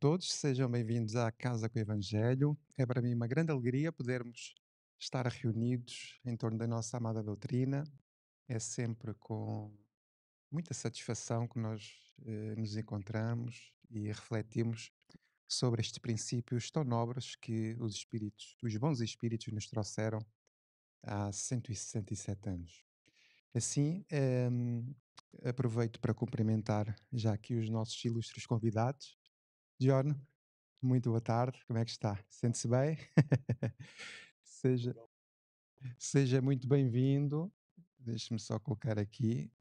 todos, sejam bem-vindos à Casa com o Evangelho. É para mim uma grande alegria podermos estar reunidos em torno da nossa amada doutrina. É sempre com muita satisfação que nós eh, nos encontramos e refletimos sobre estes princípios tão nobres que os espíritos, os bons espíritos nos trouxeram há 167 anos. Assim, eh, aproveito para cumprimentar já aqui os nossos ilustres convidados, jorno, muito boa tarde, como é que está? Sente-se bem? seja, seja muito bem-vindo. Deixe-me só colocar aqui.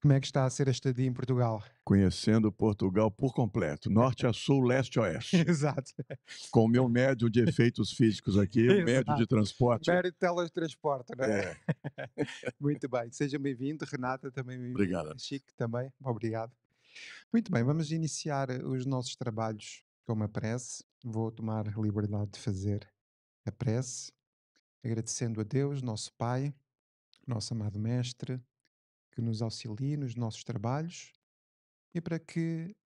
Como é que está a ser a estadia em Portugal? Conhecendo Portugal por completo, norte a sul, leste a oeste. Exato. Com o meu médio de efeitos físicos aqui, o médio de transporte. Médio de teletransporte, né? É. Muito bem, seja bem-vindo, Renata também. Obrigado. Chico também, obrigado. Muito bem, vamos iniciar eh, os nossos trabalhos com uma prece. Vou tomar a liberdade de fazer a prece, agradecendo a Deus, nosso Pai, nosso amado Mestre, que nos auxilie nos nossos trabalhos e para que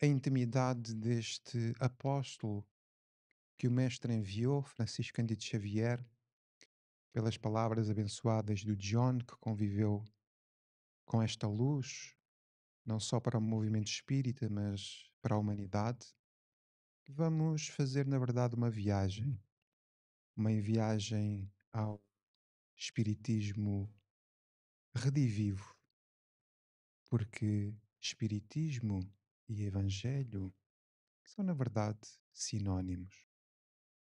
a intimidade deste apóstolo que o Mestre enviou, Francisco Candido Xavier, pelas palavras abençoadas do John, que conviveu com esta luz, não só para o movimento espírita, mas para a humanidade, vamos fazer, na verdade, uma viagem. Uma viagem ao espiritismo redivivo. Porque espiritismo e evangelho são, na verdade, sinónimos.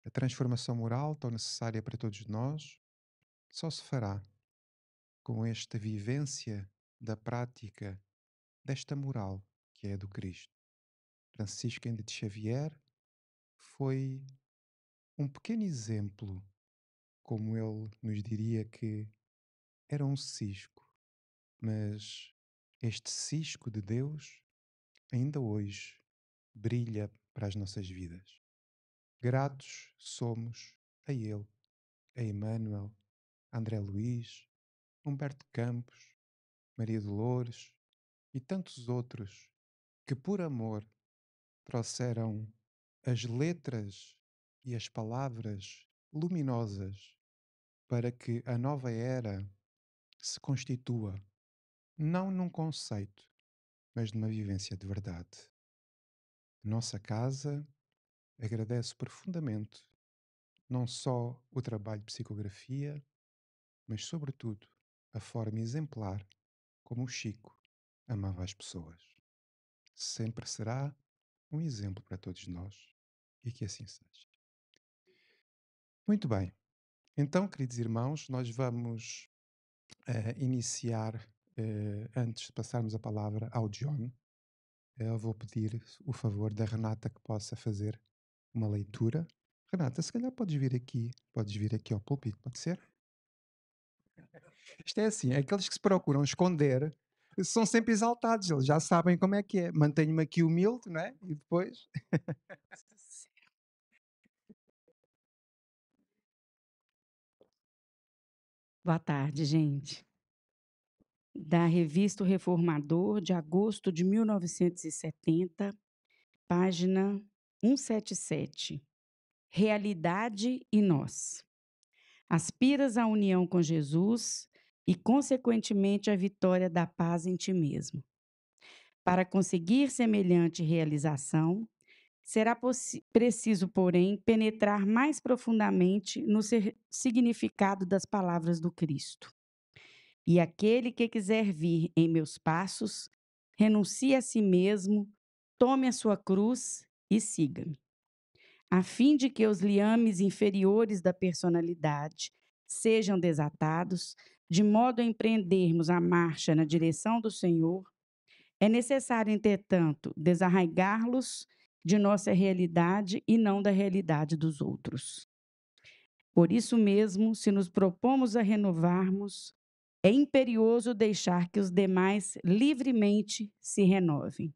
A transformação moral, tão necessária para todos nós, só se fará com esta vivência da prática desta moral que é a do Cristo. Francisco de Xavier foi um pequeno exemplo, como ele nos diria que era um cisco, mas este cisco de Deus ainda hoje brilha para as nossas vidas. Gratos somos a ele, a Emmanuel, a André Luiz, Humberto Campos, Maria Dolores, e tantos outros que, por amor, trouxeram as letras e as palavras luminosas para que a nova era se constitua, não num conceito, mas numa vivência de verdade. Nossa casa agradece profundamente não só o trabalho de psicografia, mas, sobretudo, a forma exemplar como o Chico amava as pessoas. Sempre será um exemplo para todos nós e que assim seja. Muito bem. Então, queridos irmãos, nós vamos uh, iniciar, uh, antes de passarmos a palavra ao John, eh, eu vou pedir o favor da Renata que possa fazer uma leitura. Renata, se calhar podes vir aqui, podes vir aqui ao púlpito, pode ser? Isto é assim, é aqueles que se procuram esconder são sempre exaltados, eles já sabem como é que é. Mantenho-me aqui humilde, não é? E depois. Boa tarde, gente. Da revista o Reformador, de agosto de 1970, página 177. Realidade e nós. Aspiras à união com Jesus, e, consequentemente, a vitória da paz em ti mesmo. Para conseguir semelhante realização, será preciso, porém, penetrar mais profundamente no significado das palavras do Cristo. E aquele que quiser vir em meus passos, renuncie a si mesmo, tome a sua cruz e siga-me. A fim de que os liames inferiores da personalidade sejam desatados, de modo a empreendermos a marcha na direção do Senhor, é necessário, entretanto, desarraigá-los de nossa realidade e não da realidade dos outros. Por isso mesmo, se nos propomos a renovarmos, é imperioso deixar que os demais livremente se renovem.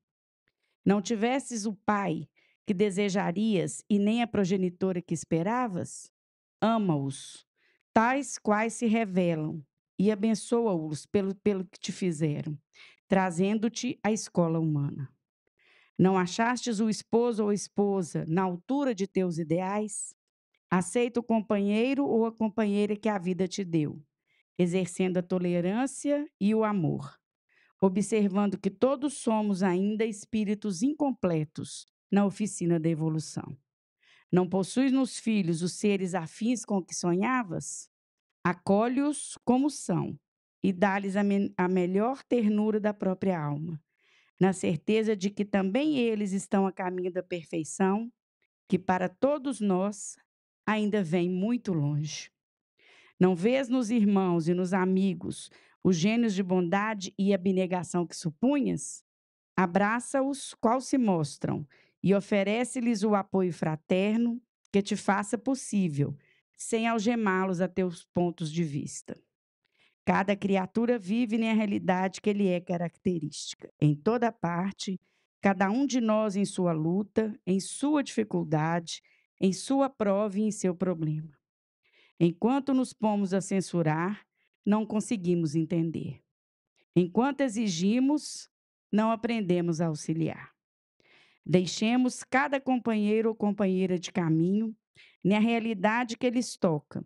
Não tivesses o pai que desejarias e nem a progenitora que esperavas? Ama-os, tais quais se revelam, e abençoa-os pelo, pelo que te fizeram, trazendo-te à escola humana. Não achastes o esposo ou esposa na altura de teus ideais? Aceita o companheiro ou a companheira que a vida te deu, exercendo a tolerância e o amor, observando que todos somos ainda espíritos incompletos na oficina da evolução. Não possuis nos filhos os seres afins com que sonhavas? Acolhe-os como são e dá-lhes a, me a melhor ternura da própria alma, na certeza de que também eles estão a caminho da perfeição, que para todos nós ainda vem muito longe. Não vês nos irmãos e nos amigos os gênios de bondade e abnegação que supunhas? Abraça-os qual se mostram e oferece-lhes o apoio fraterno que te faça possível sem algemá-los a teus pontos de vista. Cada criatura vive na realidade que ele é característica. Em toda parte, cada um de nós em sua luta, em sua dificuldade, em sua prova e em seu problema. Enquanto nos pomos a censurar, não conseguimos entender. Enquanto exigimos, não aprendemos a auxiliar. Deixemos cada companheiro ou companheira de caminho na realidade que lhes toca,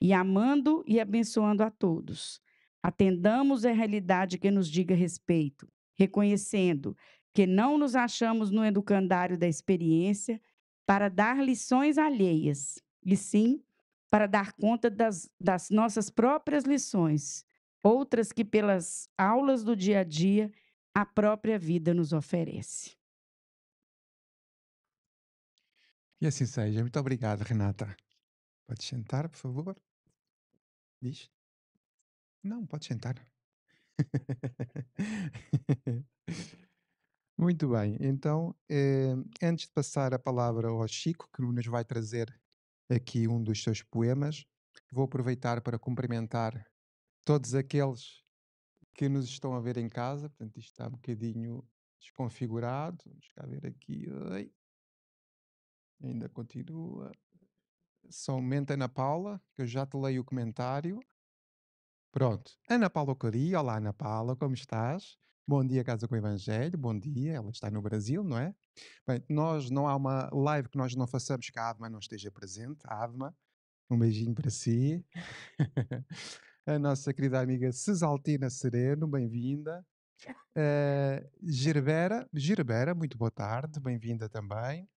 e amando e abençoando a todos. Atendamos à realidade que nos diga respeito, reconhecendo que não nos achamos no educandário da experiência para dar lições alheias, e sim para dar conta das, das nossas próprias lições, outras que pelas aulas do dia a dia a própria vida nos oferece. e assim seja. Muito obrigado, Renata. pode sentar, por favor? Diz? Não, pode sentar. Muito bem, então, eh, antes de passar a palavra ao Chico, que nos vai trazer aqui um dos seus poemas, vou aproveitar para cumprimentar todos aqueles que nos estão a ver em casa. Portanto, isto está um bocadinho desconfigurado. Vamos cá ver aqui. Oi ainda continua. Somente Ana Paula, que eu já te leio o comentário. Pronto. Ana Paula Cari, olá Ana Paula, como estás? Bom dia, Casa com o Evangelho, bom dia, ela está no Brasil, não é? Bem, nós não há uma live que nós não façamos que a Avma não esteja presente. Adma Avma, um beijinho para si. a nossa querida amiga Cesaltina Sereno, bem-vinda. Uh, Gerbera, Gerbera, muito boa tarde, bem-vinda também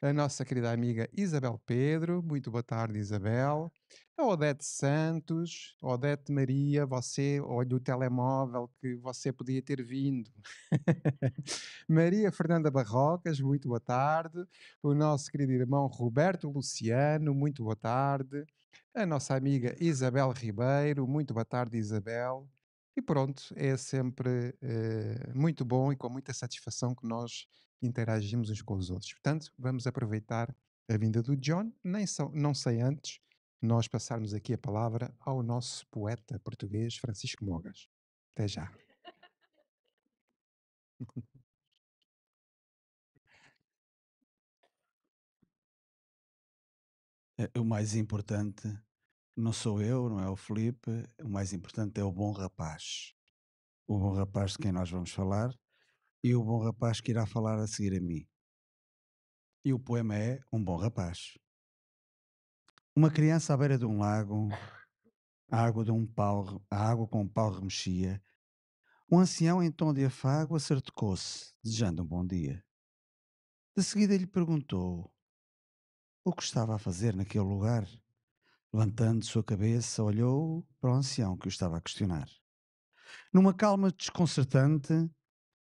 a nossa querida amiga Isabel Pedro. Muito boa tarde, Isabel. A Odete Santos, Odete Maria, você, olha o telemóvel que você podia ter vindo. Maria Fernanda Barrocas, muito boa tarde. O nosso querido irmão Roberto Luciano, muito boa tarde. A nossa amiga Isabel Ribeiro, muito boa tarde, Isabel. E pronto, é sempre eh, muito bom e com muita satisfação que nós interagimos uns com os outros. Portanto, vamos aproveitar a vinda do John, nem só, não sei antes nós passarmos aqui a palavra ao nosso poeta português Francisco Mogas. Até já. É, o mais importante não sou eu, não é o Felipe, o mais importante é o bom rapaz. O bom rapaz de quem nós vamos falar e o bom rapaz que irá falar a seguir a mim. E o poema é Um Bom Rapaz. Uma criança à beira de um lago, a água, de um pau, a água com um pau remexia. Um ancião, em tom de afago, acertecou-se, desejando um bom dia. De seguida lhe perguntou o que estava a fazer naquele lugar. Levantando sua cabeça, olhou para o ancião que o estava a questionar. Numa calma desconcertante,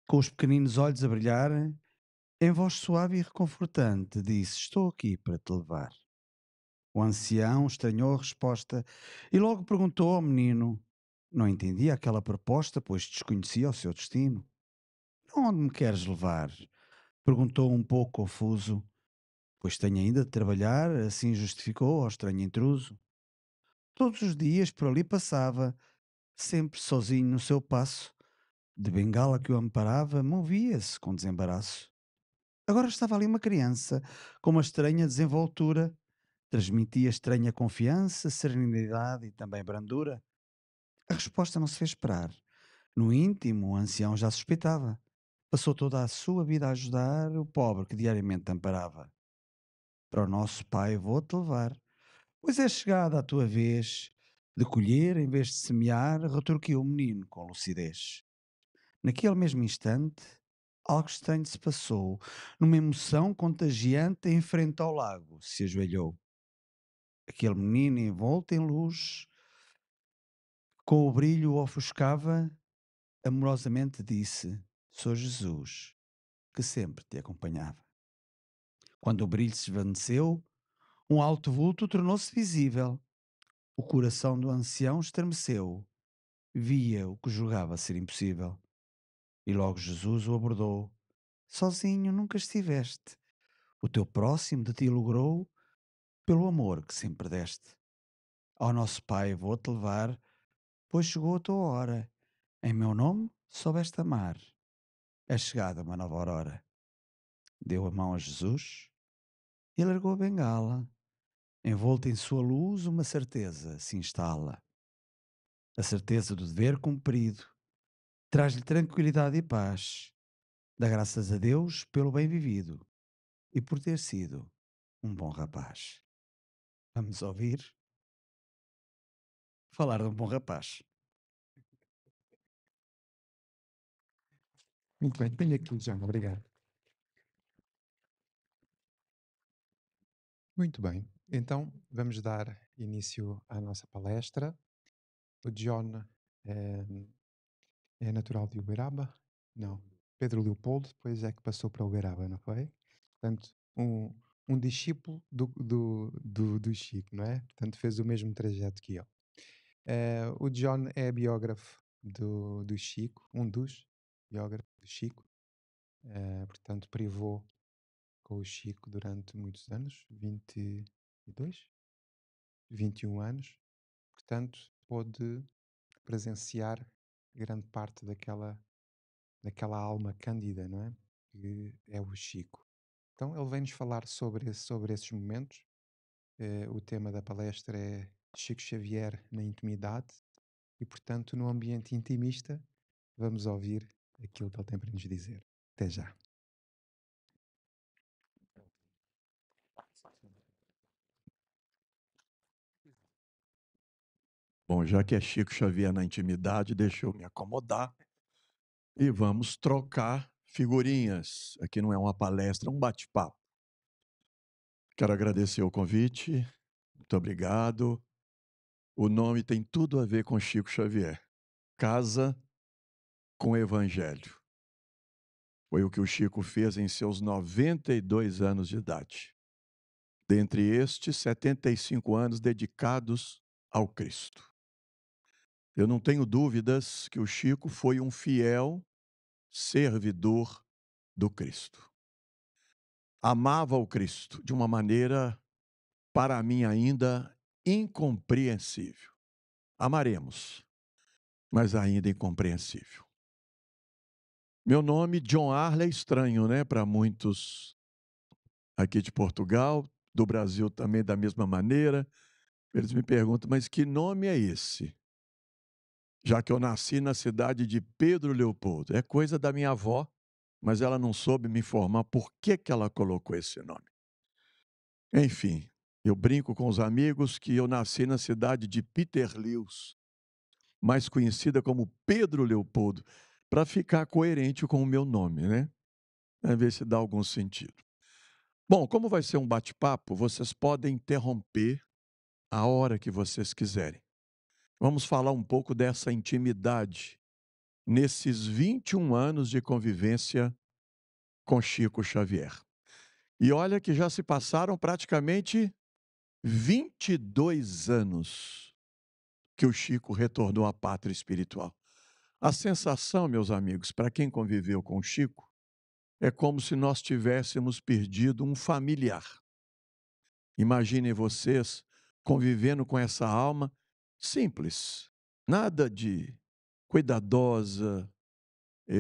com os pequeninos olhos a brilhar, em voz suave e reconfortante, disse: Estou aqui para te levar. O ancião estranhou a resposta e logo perguntou ao menino. Não entendia aquela proposta, pois desconhecia o seu destino. Onde me queres levar? Perguntou um pouco confuso. Pois tenho ainda de trabalhar, assim justificou ao estranho intruso. Todos os dias por ali passava, sempre sozinho no seu passo, de bengala que o amparava, movia-se com desembaraço. Agora estava ali uma criança, com uma estranha desenvoltura, transmitia estranha confiança, serenidade e também brandura. A resposta não se fez esperar. No íntimo, o ancião já suspeitava. Passou toda a sua vida a ajudar o pobre que diariamente amparava. Para o nosso pai vou-te levar, pois é chegada a tua vez de colher em vez de semear, retorquiu o menino com lucidez. Naquele mesmo instante, algo estranho se passou. Numa emoção contagiante, em frente ao lago, se ajoelhou. Aquele menino envolto em luz, com o brilho o ofuscava, amorosamente disse: Sou Jesus, que sempre te acompanhava. Quando o brilho se esvaneceu, um alto vulto tornou-se visível. O coração do ancião estremeceu. Via o que julgava ser impossível. E logo Jesus o abordou: Sozinho nunca estiveste. O teu próximo de ti logrou pelo amor que sempre deste. Ao nosso Pai vou-te levar, pois chegou a tua hora. Em meu nome soubeste amar. É chegada uma nova aurora. Deu a mão a Jesus e largou a bengala. Envolta em sua luz, uma certeza se instala. A certeza do dever cumprido Traz-lhe tranquilidade e paz. Dá graças a Deus pelo bem vivido e por ter sido um bom rapaz. Vamos ouvir falar de um bom rapaz. Muito bem, tenho aqui, João, obrigado. Muito bem, então vamos dar início à nossa palestra. O John eh, é natural de Uberaba? Não. Pedro Leopoldo depois é que passou para Uberaba, não foi? Portanto, um, um discípulo do, do, do, do Chico, não é? Portanto, fez o mesmo trajeto que eu. Uh, o John é biógrafo do, do Chico, um dos biógrafos do Chico. Uh, portanto, privou com o Chico durante muitos anos, 22, 21 anos. Portanto, pôde presenciar grande parte daquela, daquela alma cândida, não é? Que é o Chico. Então ele vem-nos falar sobre, sobre esses momentos. Uh, o tema da palestra é Chico Xavier na intimidade e, portanto, no ambiente intimista, vamos ouvir aquilo que ele tem para nos dizer. Até já. Bom, já que é Chico Xavier na intimidade, deixa eu me acomodar e vamos trocar figurinhas. Aqui não é uma palestra, é um bate-papo. Quero agradecer o convite, muito obrigado. O nome tem tudo a ver com Chico Xavier. Casa com Evangelho. Foi o que o Chico fez em seus 92 anos de idade. Dentre estes, 75 anos dedicados ao Cristo. Eu não tenho dúvidas que o Chico foi um fiel servidor do Cristo. Amava o Cristo de uma maneira, para mim ainda, incompreensível. Amaremos, mas ainda incompreensível. Meu nome, John Arley, é estranho, né, para muitos aqui de Portugal, do Brasil também da mesma maneira. Eles me perguntam, mas que nome é esse? já que eu nasci na cidade de Pedro Leopoldo. É coisa da minha avó, mas ela não soube me informar por que, que ela colocou esse nome. Enfim, eu brinco com os amigos que eu nasci na cidade de Peterlius, mais conhecida como Pedro Leopoldo, para ficar coerente com o meu nome, né? A ver se dá algum sentido. Bom, como vai ser um bate-papo, vocês podem interromper a hora que vocês quiserem. Vamos falar um pouco dessa intimidade nesses 21 anos de convivência com Chico Xavier. E olha que já se passaram praticamente 22 anos que o Chico retornou à pátria espiritual. A sensação, meus amigos, para quem conviveu com o Chico, é como se nós tivéssemos perdido um familiar. Imaginem vocês convivendo com essa alma Simples. Nada de cuidadosa, é,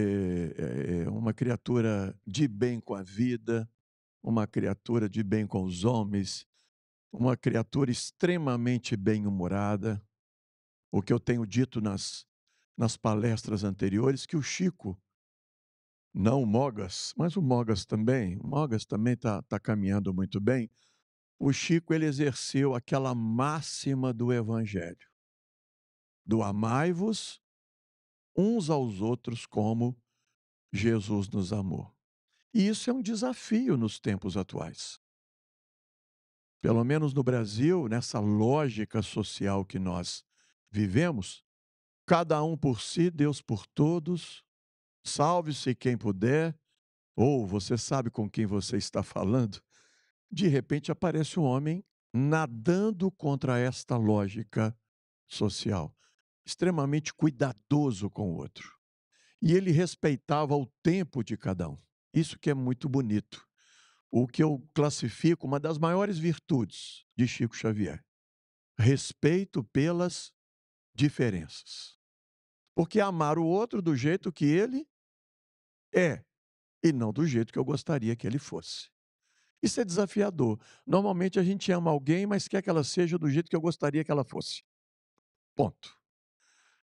é, uma criatura de bem com a vida, uma criatura de bem com os homens, uma criatura extremamente bem-humorada. O que eu tenho dito nas, nas palestras anteriores, que o Chico, não o Mogas, mas o Mogas também, o Mogas também está tá caminhando muito bem, o Chico ele exerceu aquela máxima do Evangelho do amai-vos uns aos outros como Jesus nos amou. E isso é um desafio nos tempos atuais. Pelo menos no Brasil, nessa lógica social que nós vivemos, cada um por si, Deus por todos, salve-se quem puder, ou você sabe com quem você está falando. De repente aparece um homem nadando contra esta lógica social extremamente cuidadoso com o outro. E ele respeitava o tempo de cada um. Isso que é muito bonito. O que eu classifico uma das maiores virtudes de Chico Xavier: respeito pelas diferenças. Porque amar o outro do jeito que ele é e não do jeito que eu gostaria que ele fosse. Isso é desafiador. Normalmente a gente ama alguém, mas quer que ela seja do jeito que eu gostaria que ela fosse. Ponto.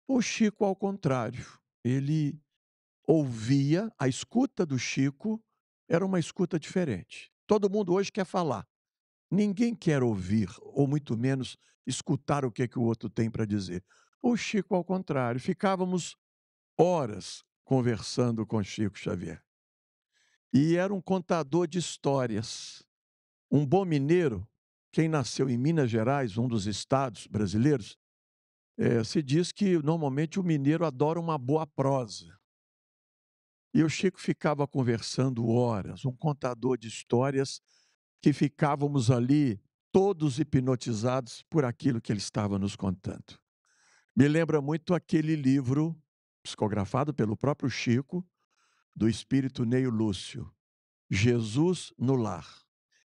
O Chico, ao contrário, ele ouvia, a escuta do Chico era uma escuta diferente. Todo mundo hoje quer falar. Ninguém quer ouvir, ou muito menos escutar o que, é que o outro tem para dizer. O Chico, ao contrário, ficávamos horas conversando com Chico Xavier. E era um contador de histórias. Um bom mineiro, quem nasceu em Minas Gerais, um dos estados brasileiros, é, se diz que normalmente o mineiro adora uma boa prosa. E o Chico ficava conversando horas, um contador de histórias que ficávamos ali todos hipnotizados por aquilo que ele estava nos contando. Me lembra muito aquele livro psicografado pelo próprio Chico, do espírito Neio Lúcio, Jesus no Lar.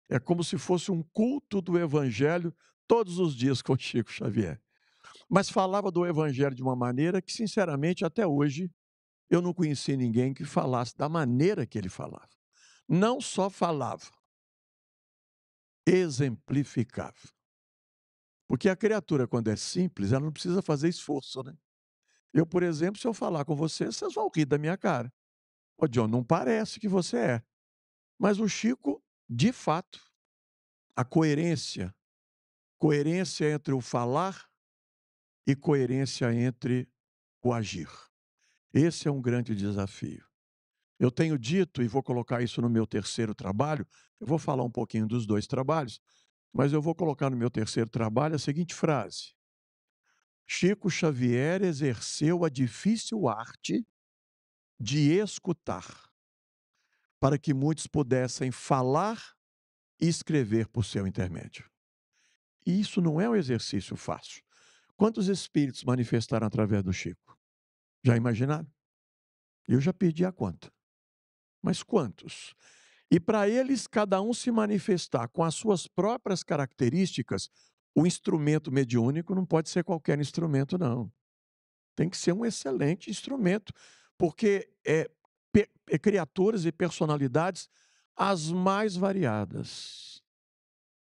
É como se fosse um culto do Evangelho todos os dias com Chico Xavier mas falava do Evangelho de uma maneira que, sinceramente, até hoje eu não conheci ninguém que falasse da maneira que ele falava. Não só falava, exemplificava. Porque a criatura, quando é simples, ela não precisa fazer esforço, né? Eu, por exemplo, se eu falar com você, vocês vão rir da minha cara. Ô, John, não parece que você é. Mas o Chico, de fato, a coerência, coerência entre o falar e coerência entre o agir. Esse é um grande desafio. Eu tenho dito, e vou colocar isso no meu terceiro trabalho, eu vou falar um pouquinho dos dois trabalhos, mas eu vou colocar no meu terceiro trabalho a seguinte frase: Chico Xavier exerceu a difícil arte de escutar, para que muitos pudessem falar e escrever por seu intermédio. E isso não é um exercício fácil. Quantos espíritos manifestaram através do Chico? Já imaginaram? Eu já perdi a conta. Mas quantos? E para eles, cada um se manifestar com as suas próprias características, o instrumento mediúnico não pode ser qualquer instrumento, não. Tem que ser um excelente instrumento, porque é, é criaturas e personalidades as mais variadas.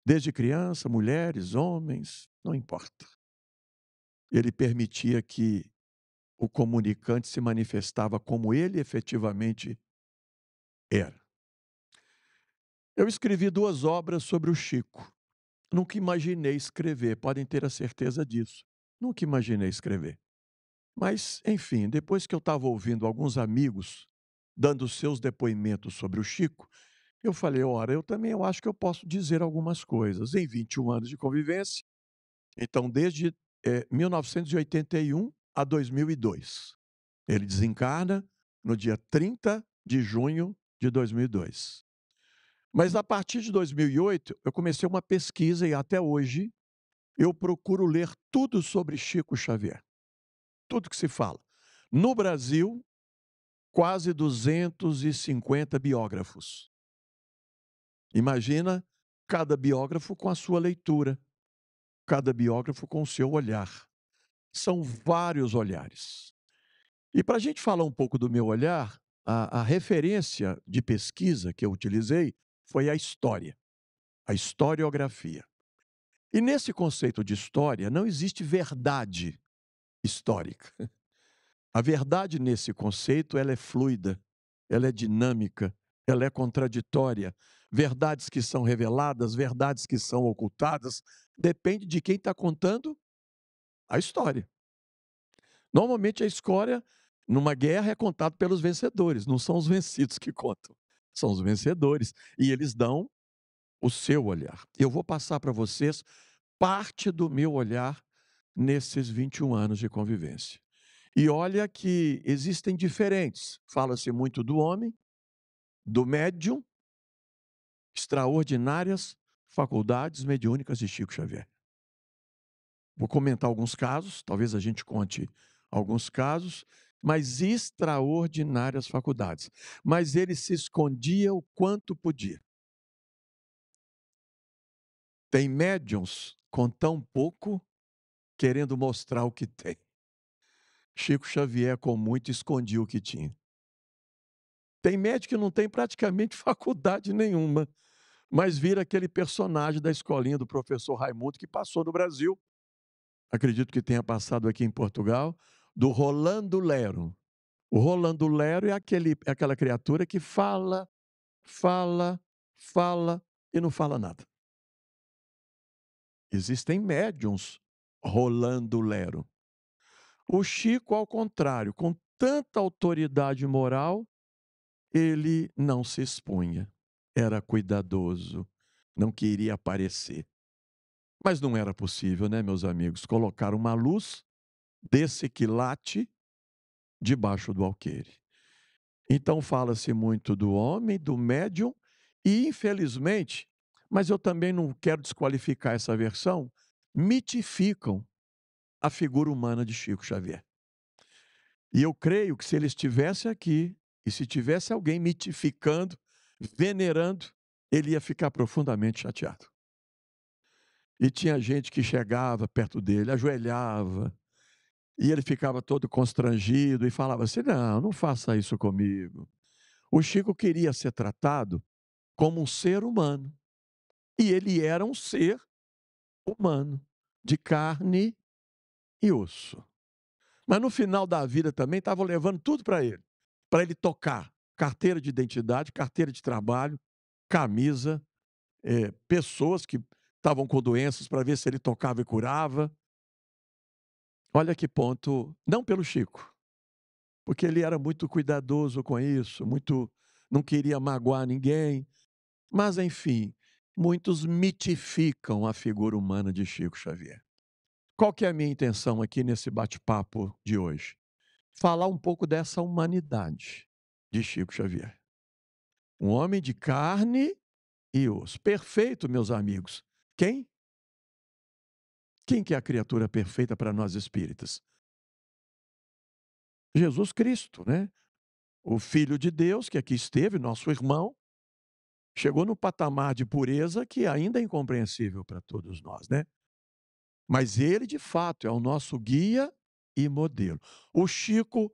Desde criança, mulheres, homens, não importa ele permitia que o comunicante se manifestava como ele efetivamente era. Eu escrevi duas obras sobre o Chico. Nunca imaginei escrever, podem ter a certeza disso. Nunca imaginei escrever. Mas, enfim, depois que eu estava ouvindo alguns amigos dando seus depoimentos sobre o Chico, eu falei, ora, eu também eu acho que eu posso dizer algumas coisas. Em 21 anos de convivência, então desde é, eh, 1981 a 2002. Ele desencarna no dia 30 de junho de 2002. Mas a partir de 2008, eu comecei uma pesquisa e até hoje eu procuro ler tudo sobre Chico Xavier. Tudo que se fala. No Brasil, quase 250 biógrafos. Imagina cada biógrafo com a sua leitura cada biógrafo com o seu olhar. São vários olhares. E para a gente falar um pouco do meu olhar, a, a referência de pesquisa que eu utilizei foi a história, a historiografia. E nesse conceito de história, não existe verdade histórica. A verdade nesse conceito ela é fluida, ela é dinâmica, ela é contraditória, verdades que são reveladas, verdades que são ocultadas, depende de quem está contando a história. Normalmente a história numa guerra é contada pelos vencedores, não são os vencidos que contam, são os vencedores e eles dão o seu olhar. Eu vou passar para vocês parte do meu olhar nesses 21 anos de convivência. E olha que existem diferentes. Fala-se muito do homem, do médium extraordinárias faculdades mediúnicas de Chico Xavier. Vou comentar alguns casos, talvez a gente conte alguns casos, mas extraordinárias faculdades. Mas ele se escondia o quanto podia. Tem médiums com tão pouco querendo mostrar o que tem. Chico Xavier, com muito, escondia o que tinha. Tem médico que não tem praticamente faculdade nenhuma, mas vira aquele personagem da escolinha do professor Raimundo que passou no Brasil, acredito que tenha passado aqui em Portugal, do Rolando Lero. O Rolando Lero é, aquele, é aquela criatura que fala, fala, fala e não fala nada. Existem médiums Rolando Lero. O Chico, ao contrário, com tanta autoridade moral, ele não se expunha. Era cuidadoso, não queria aparecer. Mas não era possível, né, meus amigos, colocar uma luz desse quilate debaixo do alqueire. Então fala-se muito do homem, do médium e, infelizmente, mas eu também não quero desqualificar essa versão, mitificam a figura humana de Chico Xavier. E eu creio que se ele estivesse aqui, e se tivesse alguém mitificando, venerando, ele ia ficar profundamente chateado. E tinha gente que chegava perto dele, ajoelhava, e ele ficava todo constrangido e falava assim: Não, não faça isso comigo. O Chico queria ser tratado como um ser humano. E ele era um ser humano, de carne e osso. Mas no final da vida também estavam levando tudo para ele para ele tocar carteira de identidade, carteira de trabalho, camisa, é, pessoas que estavam com doenças para ver se ele tocava e curava. Olha que ponto, não pelo Chico, porque ele era muito cuidadoso com isso, muito não queria magoar ninguém, mas enfim, muitos mitificam a figura humana de Chico Xavier. Qual que é a minha intenção aqui nesse bate-papo de hoje? falar um pouco dessa humanidade de Chico Xavier. Um homem de carne e osso. Perfeito, meus amigos. Quem? Quem que é a criatura perfeita para nós espíritas? Jesus Cristo, né? O Filho de Deus que aqui esteve, nosso irmão, chegou no patamar de pureza que ainda é incompreensível para todos nós, né? Mas ele, de fato, é o nosso guia e modelo. O Chico,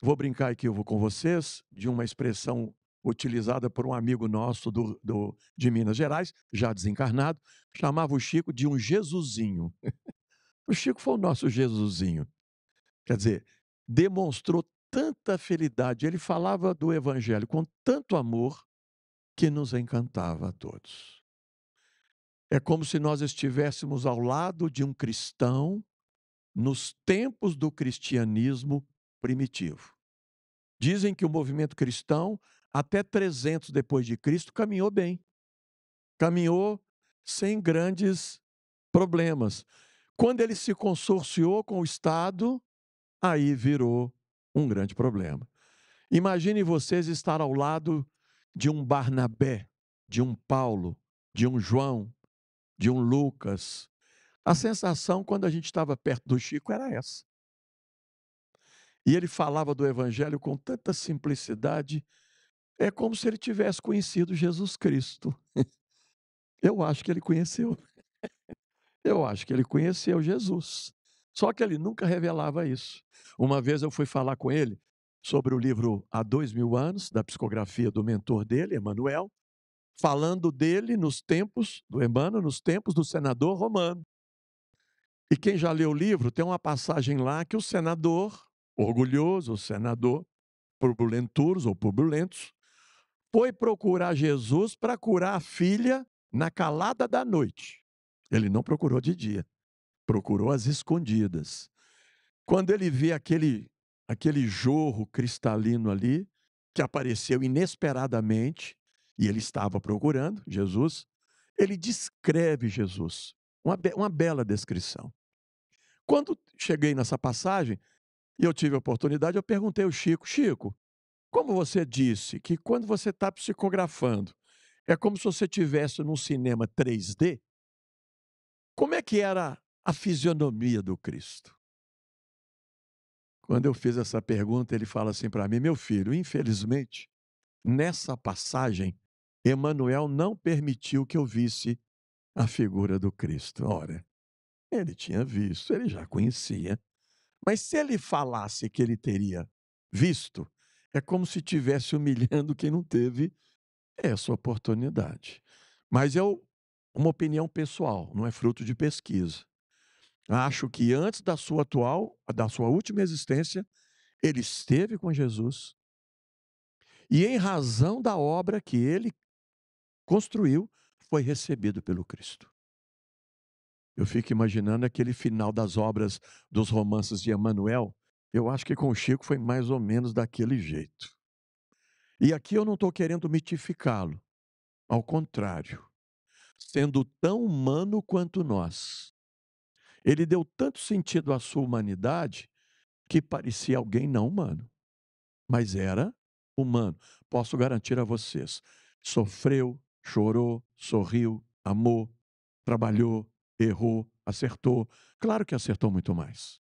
vou brincar aqui eu com vocês, de uma expressão utilizada por um amigo nosso do, do, de Minas Gerais, já desencarnado, chamava o Chico de um Jesusinho. o Chico foi o nosso Jesusinho. Quer dizer, demonstrou tanta felicidade, ele falava do Evangelho com tanto amor que nos encantava a todos. É como se nós estivéssemos ao lado de um cristão nos tempos do cristianismo primitivo. Dizem que o movimento cristão até 300 depois de Cristo caminhou bem. Caminhou sem grandes problemas. Quando ele se consorciou com o Estado, aí virou um grande problema. Imagine vocês estar ao lado de um Barnabé, de um Paulo, de um João, de um Lucas, a sensação quando a gente estava perto do Chico era essa. E ele falava do Evangelho com tanta simplicidade, é como se ele tivesse conhecido Jesus Cristo. Eu acho que ele conheceu. Eu acho que ele conheceu Jesus. Só que ele nunca revelava isso. Uma vez eu fui falar com ele sobre o livro Há Dois Mil Anos, da psicografia do mentor dele, Emanuel, falando dele nos tempos do Emmanuel, nos tempos do senador romano. E quem já leu o livro, tem uma passagem lá que o senador, orgulhoso, o senador, turbulenturos ou turbulentos, foi procurar Jesus para curar a filha na calada da noite. Ele não procurou de dia, procurou as escondidas. Quando ele vê aquele, aquele jorro cristalino ali, que apareceu inesperadamente, e ele estava procurando Jesus, ele descreve Jesus. Uma, be uma bela descrição. Quando cheguei nessa passagem, e eu tive a oportunidade, eu perguntei ao Chico: Chico, como você disse que quando você está psicografando, é como se você estivesse num cinema 3D? Como é que era a fisionomia do Cristo? Quando eu fiz essa pergunta, ele fala assim para mim: meu filho, infelizmente, nessa passagem, Emmanuel não permitiu que eu visse a figura do Cristo. Ora, ele tinha visto, ele já conhecia, mas se ele falasse que ele teria visto, é como se estivesse humilhando quem não teve essa oportunidade. Mas é uma opinião pessoal, não é fruto de pesquisa. Acho que antes da sua atual, da sua última existência, ele esteve com Jesus. E em razão da obra que ele construiu, foi recebido pelo Cristo. Eu fico imaginando aquele final das obras dos romances de Emmanuel. Eu acho que com o Chico foi mais ou menos daquele jeito. E aqui eu não estou querendo mitificá-lo. Ao contrário, sendo tão humano quanto nós, ele deu tanto sentido à sua humanidade que parecia alguém não humano, mas era humano. Posso garantir a vocês: sofreu, chorou, sorriu, amou, trabalhou, errou, acertou. Claro que acertou muito mais.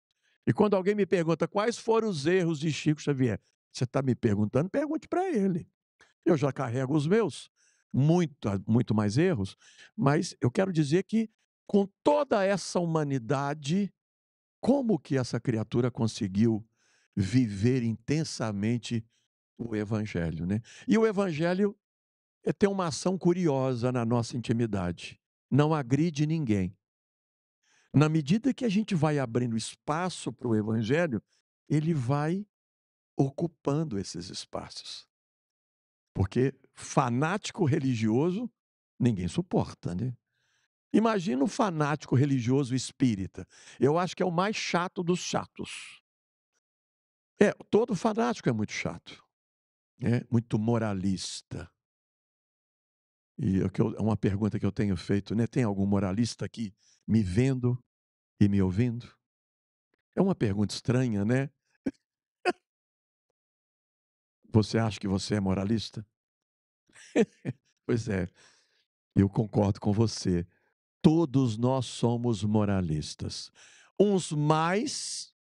E quando alguém me pergunta quais foram os erros de Chico Xavier, você está me perguntando, pergunte para ele. Eu já carrego os meus, muito, muito mais erros, mas eu quero dizer que com toda essa humanidade, como que essa criatura conseguiu viver intensamente o evangelho, né? E o evangelho é tem uma ação curiosa na nossa intimidade. Não agride ninguém. Na medida que a gente vai abrindo espaço para o Evangelho, ele vai ocupando esses espaços. Porque fanático religioso ninguém suporta, né? Imagina o fanático religioso espírita. Eu acho que é o mais chato dos chatos. É, todo fanático é muito chato. É, muito moralista, e é uma pergunta que eu tenho feito, né? Tem algum moralista aqui me vendo e me ouvindo? É uma pergunta estranha, né? Você acha que você é moralista? pois é, eu concordo com você. Todos nós somos moralistas. Uns mais,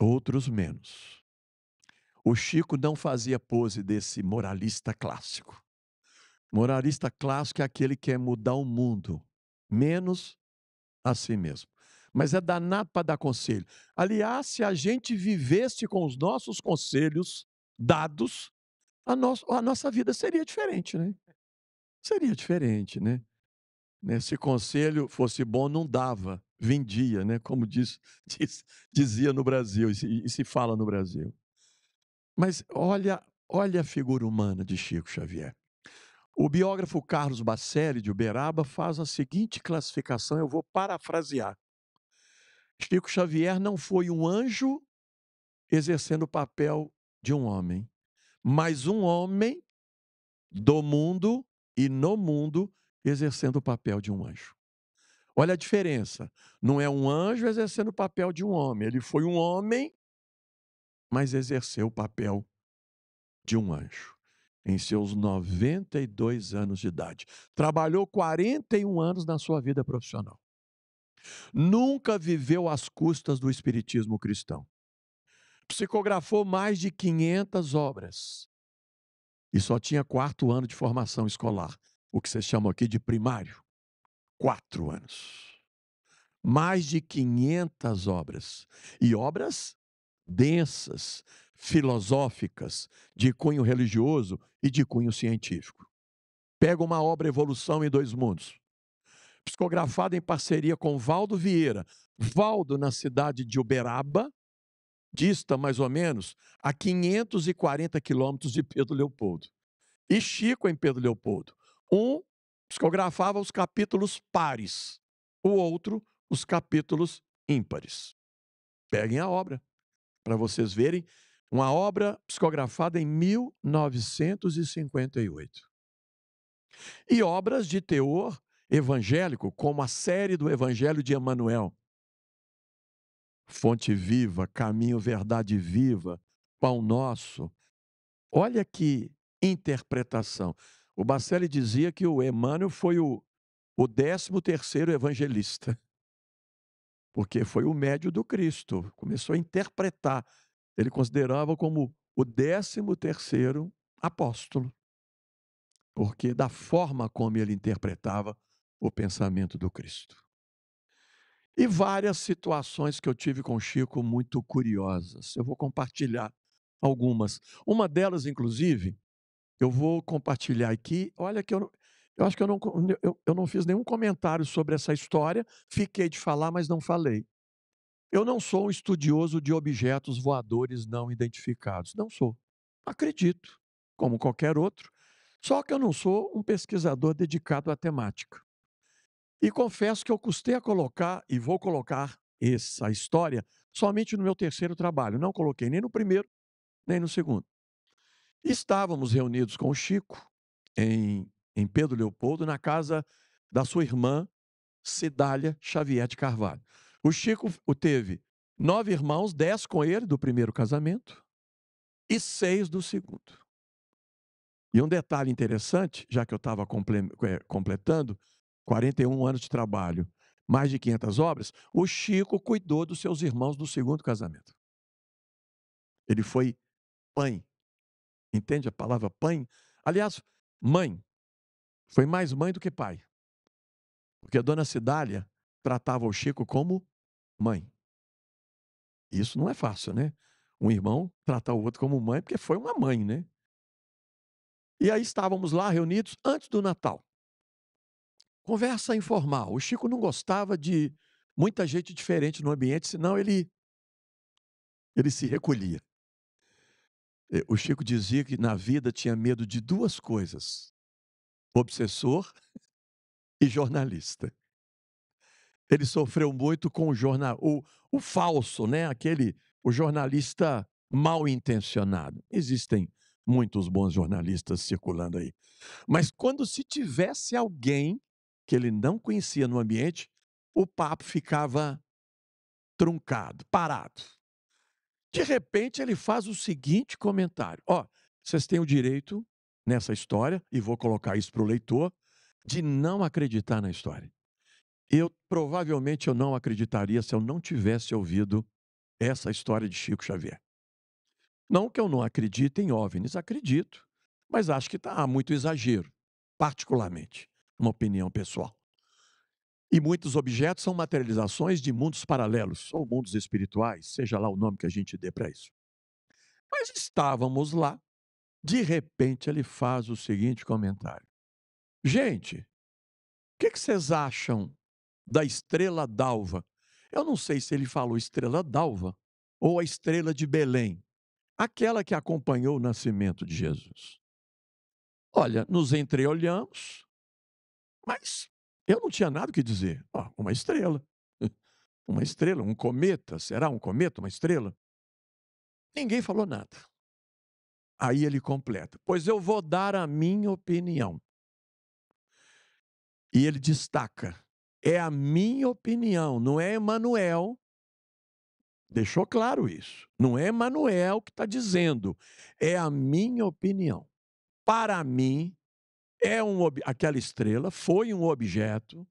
outros menos. O Chico não fazia pose desse moralista clássico. Moralista clássico é aquele que quer mudar o mundo, menos a si mesmo. Mas é danado para dar conselho. Aliás, se a gente vivesse com os nossos conselhos dados, a, no a nossa vida seria diferente, né? Seria diferente, né? né? Se conselho fosse bom, não dava, vendia, né? Como diz, diz dizia no Brasil e se, e se fala no Brasil. Mas olha, olha a figura humana de Chico Xavier. O biógrafo Carlos Bacelli, de Uberaba, faz a seguinte classificação, eu vou parafrasear. Chico Xavier não foi um anjo exercendo o papel de um homem, mas um homem do mundo e no mundo exercendo o papel de um anjo. Olha a diferença. Não é um anjo exercendo o papel de um homem. Ele foi um homem, mas exerceu o papel de um anjo em seus 92 anos de idade. Trabalhou 41 anos na sua vida profissional. Nunca viveu às custas do espiritismo cristão. Psicografou mais de 500 obras. E só tinha quarto ano de formação escolar, o que se chama aqui de primário. Quatro anos. Mais de 500 obras. E obras densas, filosóficas, de cunho religioso e de cunho científico. Pega uma obra Evolução em Dois Mundos, psicografada em parceria com Valdo Vieira. Valdo, na cidade de Uberaba, dista mais ou menos a 540 quilômetros de Pedro Leopoldo. E Chico em Pedro Leopoldo. Um psicografava os capítulos pares, o outro os capítulos ímpares. Peguem a obra para vocês verem uma obra psicografada em 1958. E obras de teor evangélico, como a série do Evangelho de Emmanuel Fonte viva, caminho, verdade viva, pão nosso. Olha que interpretação. O Bacelli dizia que o Emmanuel foi o, o 13 terceiro evangelista, porque foi o médio do Cristo. Começou a interpretar ele considerava como o décimo terceiro apóstolo, porque da forma como ele interpretava o pensamento do Cristo. E várias situações que eu tive com Chico muito curiosas. Eu vou compartilhar algumas. Uma delas, inclusive, eu vou compartilhar aqui. Olha que eu, eu acho que eu não, eu, eu não fiz nenhum comentário sobre essa história. Fiquei de falar, mas não falei. Eu não sou um estudioso de objetos voadores não identificados. Não sou. Acredito, como qualquer outro, só que eu não sou um pesquisador dedicado à temática. E confesso que eu custei a colocar, e vou colocar essa história, somente no meu terceiro trabalho. Não coloquei nem no primeiro, nem no segundo. Estávamos reunidos com o Chico, em, em Pedro Leopoldo, na casa da sua irmã, Cidália Xavier de Carvalho. O Chico teve nove irmãos, dez com ele do primeiro casamento e seis do segundo. E um detalhe interessante, já que eu estava é, completando 41 anos de trabalho, mais de 500 obras, o Chico cuidou dos seus irmãos do segundo casamento. Ele foi pai. Entende a palavra pai? Aliás, mãe. Foi mais mãe do que pai. Porque a dona Cidália tratava o Chico como mãe. Isso não é fácil, né? Um irmão tratar o outro como mãe, porque foi uma mãe, né? E aí estávamos lá reunidos antes do Natal. Conversa informal. O Chico não gostava de muita gente diferente no ambiente, senão ele, ele se recolhia. É, o Chico dizia que na vida tinha medo de duas coisas: obsessor e jornalista ele sofreu muito com o jornal, o, o falso, né? Aquele, o jornalista mal intencionado. Existem muitos bons jornalistas circulando aí. Mas quando se tivesse alguém que ele não conhecia no ambiente, o papo ficava truncado, parado. De repente, ele faz o seguinte comentário: Ó, vocês têm o direito nessa história, e vou colocar isso para o leitor, de não acreditar na história. Eu provavelmente eu não acreditaria se eu não tivesse ouvido essa história de Chico Xavier. Não que eu não acredite em OVNIs, acredito, mas acho que tá, há muito exagero, particularmente, uma opinião pessoal. E muitos objetos são materializações de mundos paralelos, ou mundos espirituais, seja lá o nome que a gente dê para isso. Mas estávamos lá, de repente ele faz o seguinte comentário: Gente, o que, que vocês acham da estrela d'alva. Eu não sei se ele falou estrela d'alva ou a estrela de Belém, aquela que acompanhou o nascimento de Jesus. Olha, nos entreolhamos, mas eu não tinha nada que dizer. Oh, uma estrela. Uma estrela, um cometa. Será um cometa, uma estrela? Ninguém falou nada. Aí ele completa: Pois eu vou dar a minha opinião. E ele destaca é a minha opinião, não é Emanuel. Deixou claro isso. Não é Emanuel que está dizendo, é a minha opinião. Para mim, é um aquela estrela foi um objeto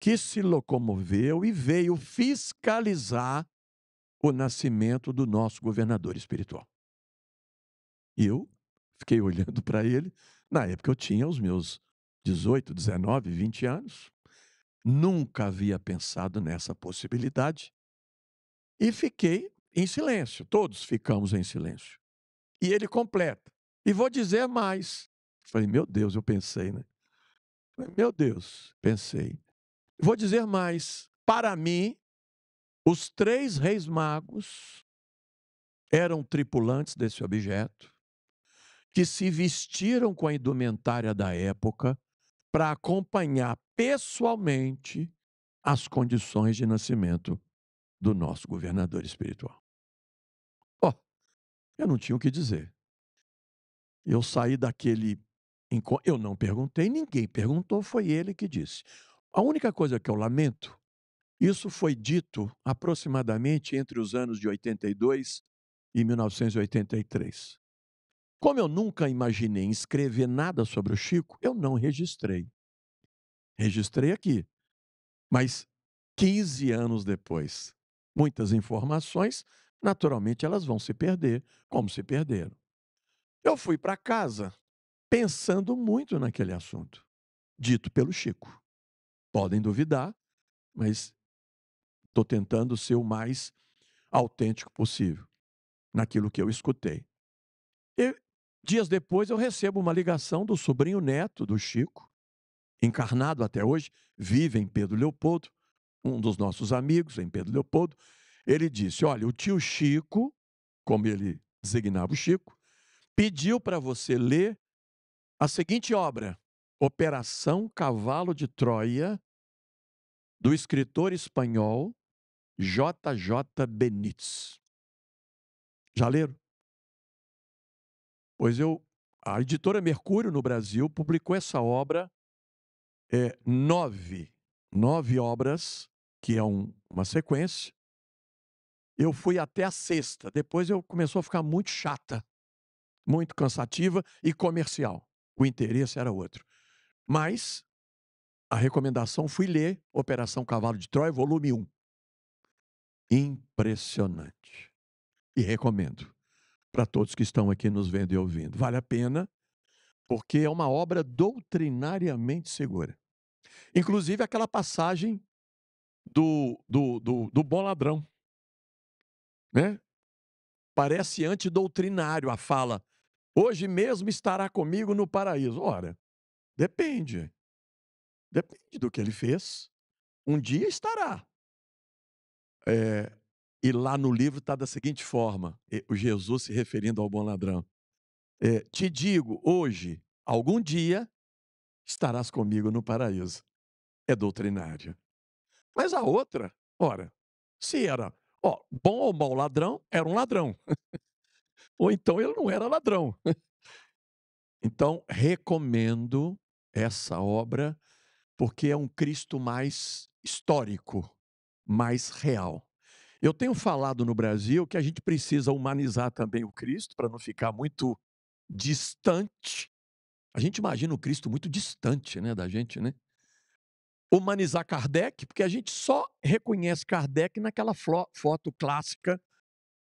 que se locomoveu e veio fiscalizar o nascimento do nosso governador espiritual. E eu fiquei olhando para ele. Na época eu tinha os meus 18, 19, 20 anos, nunca havia pensado nessa possibilidade e fiquei em silêncio, todos ficamos em silêncio. E ele completa: e vou dizer mais. Falei, meu Deus, eu pensei, né? Falei, meu Deus, pensei. Vou dizer mais. Para mim, os três reis magos eram tripulantes desse objeto, que se vestiram com a indumentária da época, para acompanhar pessoalmente as condições de nascimento do nosso governador espiritual. Ó, oh, eu não tinha o que dizer. Eu saí daquele. Eu não perguntei, ninguém perguntou, foi ele que disse. A única coisa que eu lamento, isso foi dito aproximadamente entre os anos de 82 e 1983. Como eu nunca imaginei escrever nada sobre o Chico, eu não registrei. Registrei aqui. Mas 15 anos depois, muitas informações, naturalmente elas vão se perder, como se perderam. Eu fui para casa pensando muito naquele assunto, dito pelo Chico. Podem duvidar, mas estou tentando ser o mais autêntico possível naquilo que eu escutei. E Dias depois eu recebo uma ligação do sobrinho neto do Chico, encarnado até hoje, vive em Pedro Leopoldo, um dos nossos amigos em Pedro Leopoldo. Ele disse: Olha, o tio Chico, como ele designava o Chico, pediu para você ler a seguinte obra, Operação Cavalo de Troia, do escritor espanhol J.J. Benítez. Já leram? Pois eu, a editora Mercúrio no Brasil publicou essa obra, é, nove, nove obras, que é um, uma sequência. Eu fui até a sexta, depois eu começou a ficar muito chata, muito cansativa e comercial. O interesse era outro. Mas a recomendação fui ler Operação Cavalo de Troia, volume 1. Impressionante. E recomendo para todos que estão aqui nos vendo e ouvindo. Vale a pena, porque é uma obra doutrinariamente segura. Inclusive aquela passagem do, do, do, do bom ladrão. Né? Parece antidoutrinário a fala. Hoje mesmo estará comigo no paraíso. Ora, depende. Depende do que ele fez. Um dia estará. É, e lá no livro está da seguinte forma: o Jesus se referindo ao bom ladrão. É, te digo, hoje, algum dia, estarás comigo no paraíso. É doutrinária. Mas a outra, ora, se era ó, bom ou mau ladrão, era um ladrão. ou então ele não era ladrão. então, recomendo essa obra, porque é um Cristo mais histórico, mais real. Eu tenho falado no Brasil que a gente precisa humanizar também o Cristo para não ficar muito distante. A gente imagina o Cristo muito distante, né, da gente, né? Humanizar Kardec, porque a gente só reconhece Kardec naquela foto clássica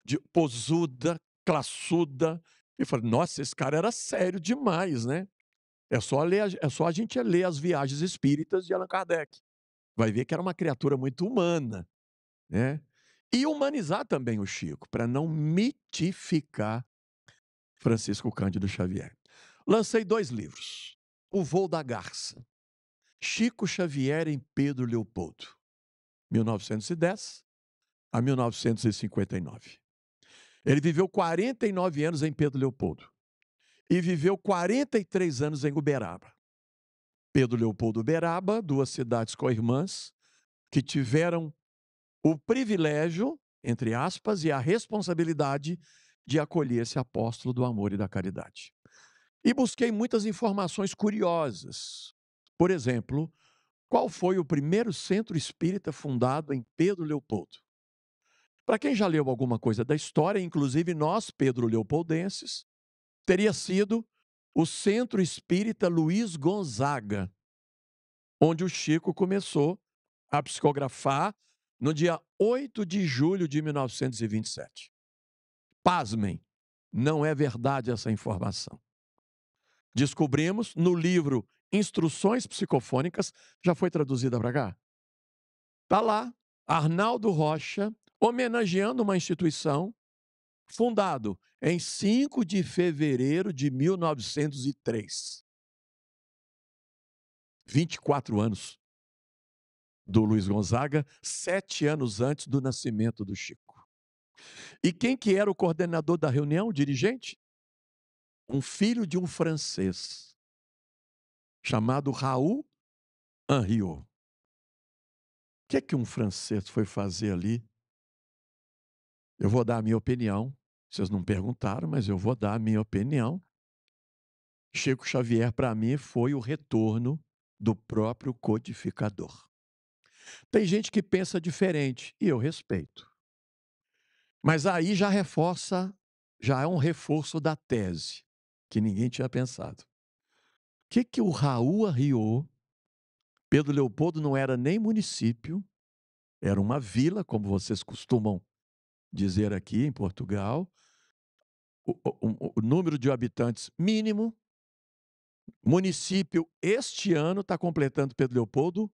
de posuda, classuda. E fala, nossa, esse cara era sério demais, né? É só, ler, é só a gente ler as viagens espíritas de Allan Kardec. Vai ver que era uma criatura muito humana, né? E humanizar também o Chico, para não mitificar Francisco Cândido Xavier. Lancei dois livros: O Voo da Garça, Chico Xavier em Pedro Leopoldo, 1910 a 1959. Ele viveu 49 anos em Pedro Leopoldo e viveu 43 anos em Uberaba. Pedro Leopoldo Uberaba, duas cidades com irmãs que tiveram o privilégio, entre aspas, e a responsabilidade de acolher esse apóstolo do amor e da caridade. E busquei muitas informações curiosas. Por exemplo, qual foi o primeiro centro espírita fundado em Pedro Leopoldo? Para quem já leu alguma coisa da história, inclusive nós, Pedro Leopoldenses, teria sido o Centro Espírita Luiz Gonzaga, onde o Chico começou a psicografar no dia 8 de julho de 1927. Pasmem, não é verdade essa informação. Descobrimos no livro Instruções Psicofônicas, já foi traduzida para cá? Está lá, Arnaldo Rocha, homenageando uma instituição fundado em 5 de fevereiro de 1903. 24 anos do Luiz Gonzaga, sete anos antes do nascimento do Chico. E quem que era o coordenador da reunião, o dirigente? Um filho de um francês, chamado Raul Henriot. O que é que um francês foi fazer ali? Eu vou dar a minha opinião. Vocês não perguntaram, mas eu vou dar a minha opinião. Chico Xavier, para mim, foi o retorno do próprio codificador. Tem gente que pensa diferente e eu respeito. Mas aí já reforça, já é um reforço da tese que ninguém tinha pensado. O que, que o Raul arriou? Pedro Leopoldo não era nem município, era uma vila, como vocês costumam dizer aqui em Portugal. O, o, o número de habitantes mínimo. Município, este ano, está completando Pedro Leopoldo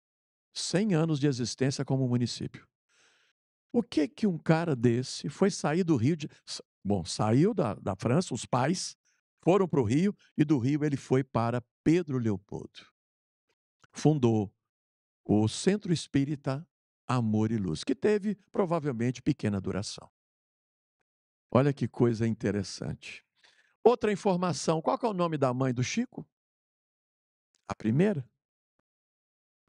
100 anos de existência como município. O que que um cara desse foi sair do Rio de... Bom, saiu da, da França, os pais foram para o Rio e do Rio ele foi para Pedro Leopoldo. Fundou o Centro Espírita Amor e Luz, que teve provavelmente pequena duração. Olha que coisa interessante. Outra informação, qual é o nome da mãe do Chico? A primeira?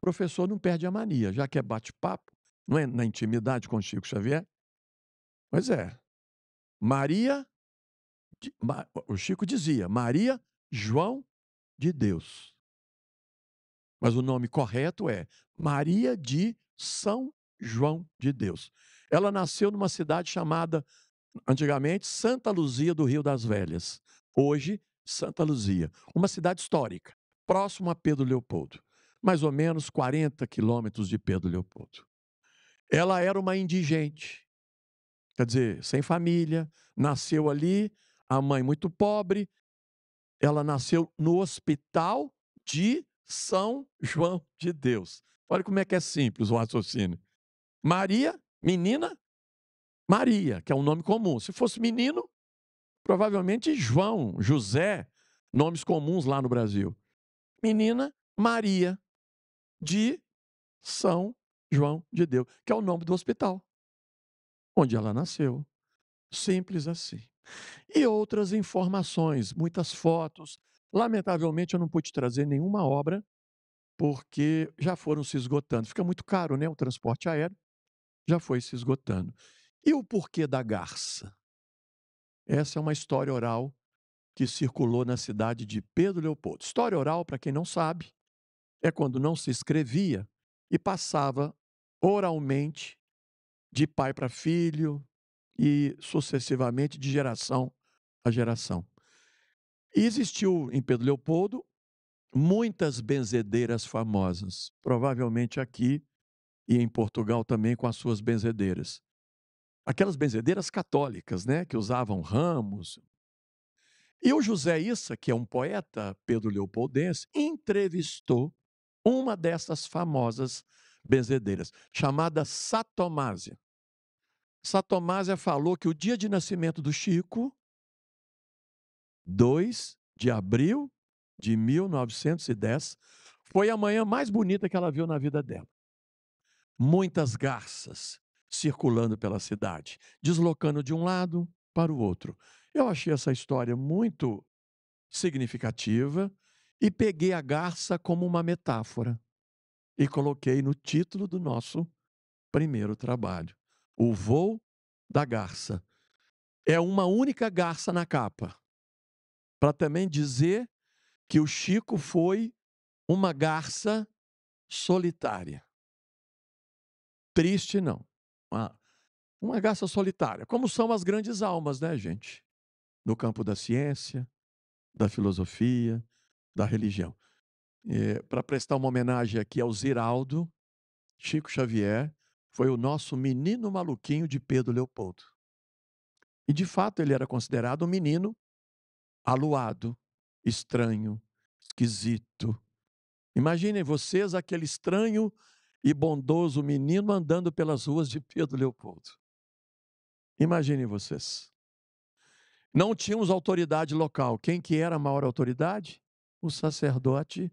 O professor não perde a mania, já que é bate-papo, não é na intimidade com Chico Xavier. Pois é. Maria, o Chico dizia, Maria João de Deus. Mas o nome correto é Maria de São João de Deus. Ela nasceu numa cidade chamada, antigamente, Santa Luzia do Rio das Velhas. Hoje, Santa Luzia. Uma cidade histórica, próximo a Pedro Leopoldo mais ou menos 40 quilômetros de Pedro Leopoldo. Ela era uma indigente, quer dizer, sem família, nasceu ali, a mãe muito pobre. Ela nasceu no hospital de São João de Deus. Olha como é que é simples o raciocínio. Maria, menina, Maria, que é um nome comum. Se fosse menino, provavelmente João, José, nomes comuns lá no Brasil. Menina, Maria de São João de Deus, que é o nome do hospital onde ela nasceu. Simples assim. E outras informações, muitas fotos. Lamentavelmente, eu não pude trazer nenhuma obra, porque já foram se esgotando. Fica muito caro, né? O transporte aéreo já foi se esgotando. E o porquê da garça? Essa é uma história oral que circulou na cidade de Pedro Leopoldo. História oral, para quem não sabe, é quando não se escrevia e passava oralmente de pai para filho e sucessivamente de geração a geração. E existiu em Pedro Leopoldo muitas benzedeiras famosas, provavelmente aqui e em Portugal também com as suas benzedeiras. Aquelas benzedeiras católicas, né, que usavam ramos. E o José Issa, que é um poeta pedro leopoldense, entrevistou uma dessas famosas benzedeiras, chamada Satomásia. Satomásia falou que o dia de nascimento do Chico, 2 de abril de 1910, foi a manhã mais bonita que ela viu na vida dela. Muitas garças circulando pela cidade, deslocando de um lado para o outro. Eu achei essa história muito significativa e peguei a garça como uma metáfora e coloquei no título do nosso primeiro trabalho: O Voo da Garça. É uma única garça na capa, para também dizer que o Chico foi uma garça solitária. Triste, não. Uma, uma garça solitária, como são as grandes almas, né, gente? No campo da ciência, da filosofia, da religião. É, eh, Para prestar uma homenagem aqui ao Ziraldo, Chico Xavier foi o nosso menino maluquinho de Pedro Leopoldo. E de fato ele era considerado um menino aluado, estranho, esquisito. Imaginem vocês aquele estranho e bondoso menino andando pelas ruas de Pedro Leopoldo. Imaginem vocês. Não tínhamos autoridade local. Quem que era a maior autoridade? o sacerdote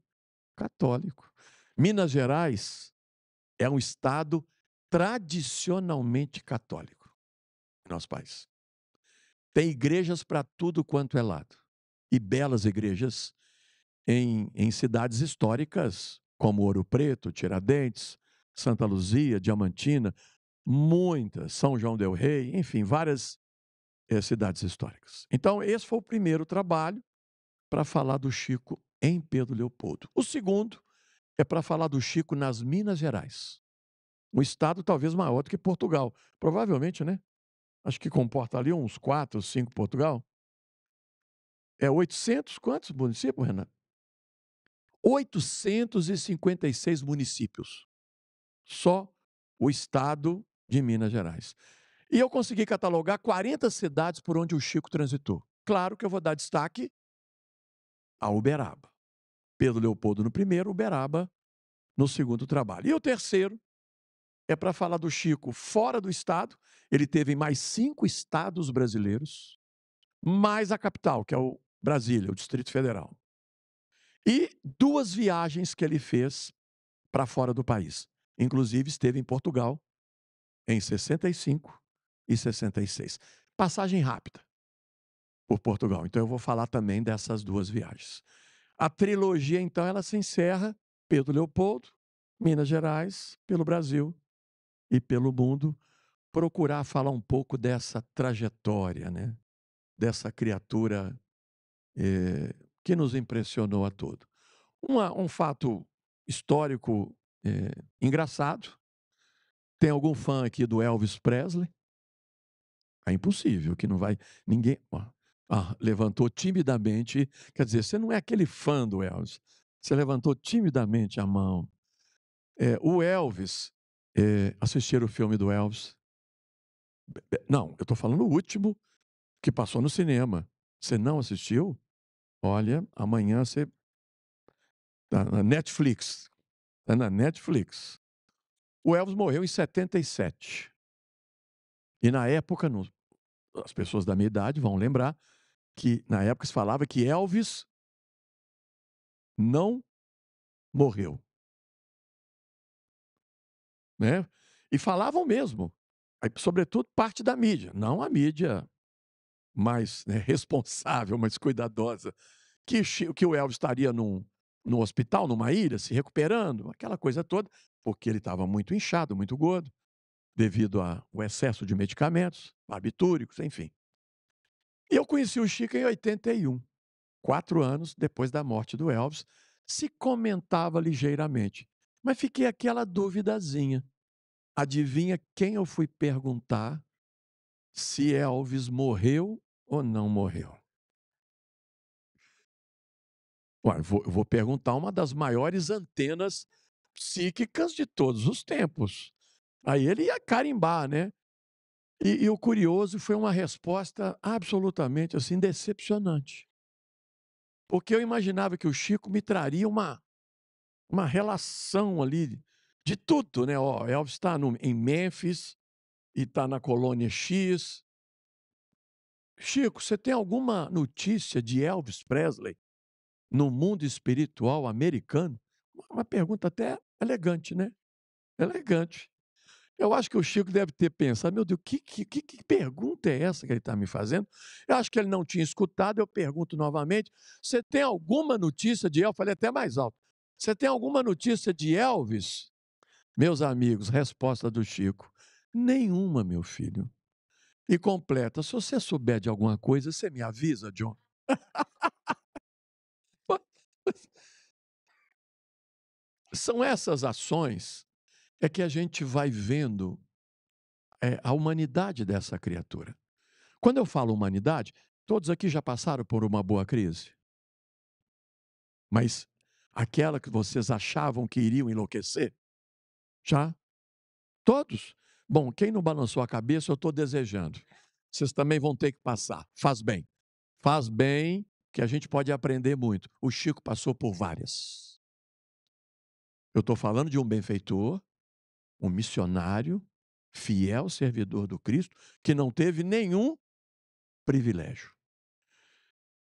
católico. Minas Gerais é um estado tradicionalmente católico em nosso país. Tem igrejas para tudo quanto é lado. E belas igrejas em, em cidades históricas, como Ouro Preto, Tiradentes, Santa Luzia, Diamantina, muitas, São João Del Rei, enfim, várias é, cidades históricas. Então, esse foi o primeiro trabalho para falar do Chico em Pedro Leopoldo. O segundo é para falar do Chico nas Minas Gerais. Um estado talvez maior do que Portugal. Provavelmente, né? Acho que comporta ali uns quatro, cinco Portugal. É 800 quantos municípios, Renan? 856 municípios. Só o estado de Minas Gerais. E eu consegui catalogar 40 cidades por onde o Chico transitou. Claro que eu vou dar destaque a Uberaba. Pedro Leopoldo no primeiro, Uberaba no segundo trabalho. E o terceiro é para falar do Chico fora do estado. Ele teve mais cinco estados brasileiros, mais a capital, que é o Brasília, o Distrito Federal. E duas viagens que ele fez para fora do país. Inclusive esteve em Portugal em 65 e 66. Passagem rápida por Portugal. Então eu vou falar também dessas duas viagens. A trilogia, então, ela se encerra Pedro Leopoldo, Minas Gerais, pelo Brasil e pelo mundo, procurar falar um pouco dessa trajetória, né? dessa criatura eh, que nos impressionou a todos. um fato histórico eh, engraçado. Tem algum fã aqui do Elvis Presley? É impossível que não vai ninguém. Ó, ah, levantou timidamente. Quer dizer, você não é aquele fã do Elvis. Você levantou timidamente a mão. É, o Elvis, é, assistiram o filme do Elvis? Não, eu estou falando o último que passou no cinema. Você não assistiu? Olha, amanhã você. Tá na Netflix. Tá na Netflix. O Elvis morreu em 77. E na época, no... as pessoas da minha idade vão lembrar, que na época se falava que Elvis não morreu. Né? E falavam mesmo, sobretudo parte da mídia, não a mídia mais né, responsável, mais cuidadosa, que, que o Elvis estaria num, num hospital, numa ilha, se recuperando, aquela coisa toda, porque ele estava muito inchado, muito gordo, devido ao excesso de medicamentos, barbitúricos, enfim. E eu conheci o Chico em 81, quatro anos depois da morte do Elvis. Se comentava ligeiramente, mas fiquei aquela duvidazinha. Adivinha quem eu fui perguntar se Elvis morreu ou não morreu? Ué, vou, vou perguntar uma das maiores antenas psíquicas de todos os tempos. Aí ele ia carimbar, né? E, e o curioso foi uma resposta absolutamente assim decepcionante. Porque eu imaginava que o Chico me traria uma, uma relação ali de tudo, né? Ó, Elvis está em Memphis e está na colônia X. Chico, você tem alguma notícia de Elvis Presley no mundo espiritual americano? Uma pergunta até elegante, né? Elegante. Eu acho que o Chico deve ter pensado, meu Deus, que, que, que pergunta é essa que ele está me fazendo? Eu acho que ele não tinha escutado, eu pergunto novamente, você tem alguma notícia de Elvis? Falei até mais alto. Você tem alguma notícia de Elvis? Meus amigos, resposta do Chico, nenhuma, meu filho. E completa, se você souber de alguma coisa, você me avisa, John. São essas ações é que a gente vai vendo é, a humanidade dessa criatura. Quando eu falo humanidade, todos aqui já passaram por uma boa crise. Mas aquela que vocês achavam que iriam enlouquecer, já? Todos? Bom, quem não balançou a cabeça, eu estou desejando. Vocês também vão ter que passar. Faz bem. Faz bem, que a gente pode aprender muito. O Chico passou por várias. Eu estou falando de um benfeitor um missionário, fiel servidor do Cristo, que não teve nenhum privilégio.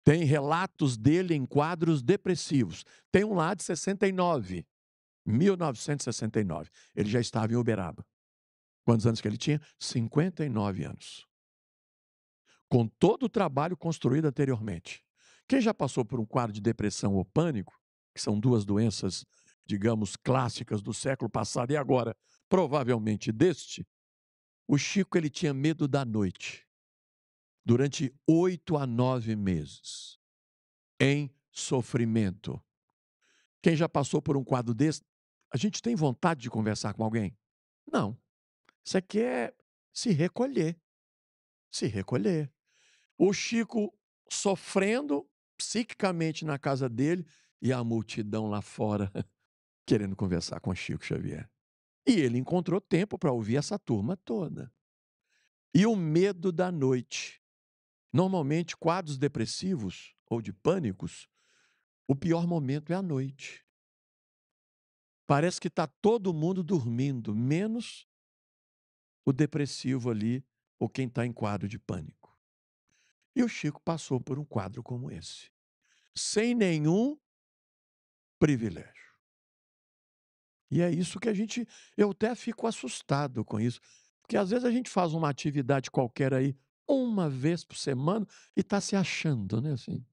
Tem relatos dele em quadros depressivos. Tem um lá de 69, 1969. Ele já estava em Uberaba. Quantos anos que ele tinha? 59 anos. Com todo o trabalho construído anteriormente. Quem já passou por um quadro de depressão ou pânico, que são duas doenças, digamos, clássicas do século passado e agora, provavelmente deste, o Chico ele tinha medo da noite durante oito a nove meses em sofrimento. Quem já passou por um quadro desse, a gente tem vontade de conversar com alguém? Não. Isso aqui é se recolher. Se recolher. O Chico sofrendo psiquicamente na casa dele e a multidão lá fora querendo conversar com Chico Xavier. E ele encontrou tempo para ouvir essa turma toda. E o medo da noite. Normalmente, quadros depressivos ou de pânicos, o pior momento é a noite. Parece que está todo mundo dormindo, menos o depressivo ali ou quem está em quadro de pânico. E o Chico passou por um quadro como esse, sem nenhum privilégio. E é isso que a gente. Eu até fico assustado com isso. Porque às vezes a gente faz uma atividade qualquer aí uma vez por semana e está se achando, né? Assim.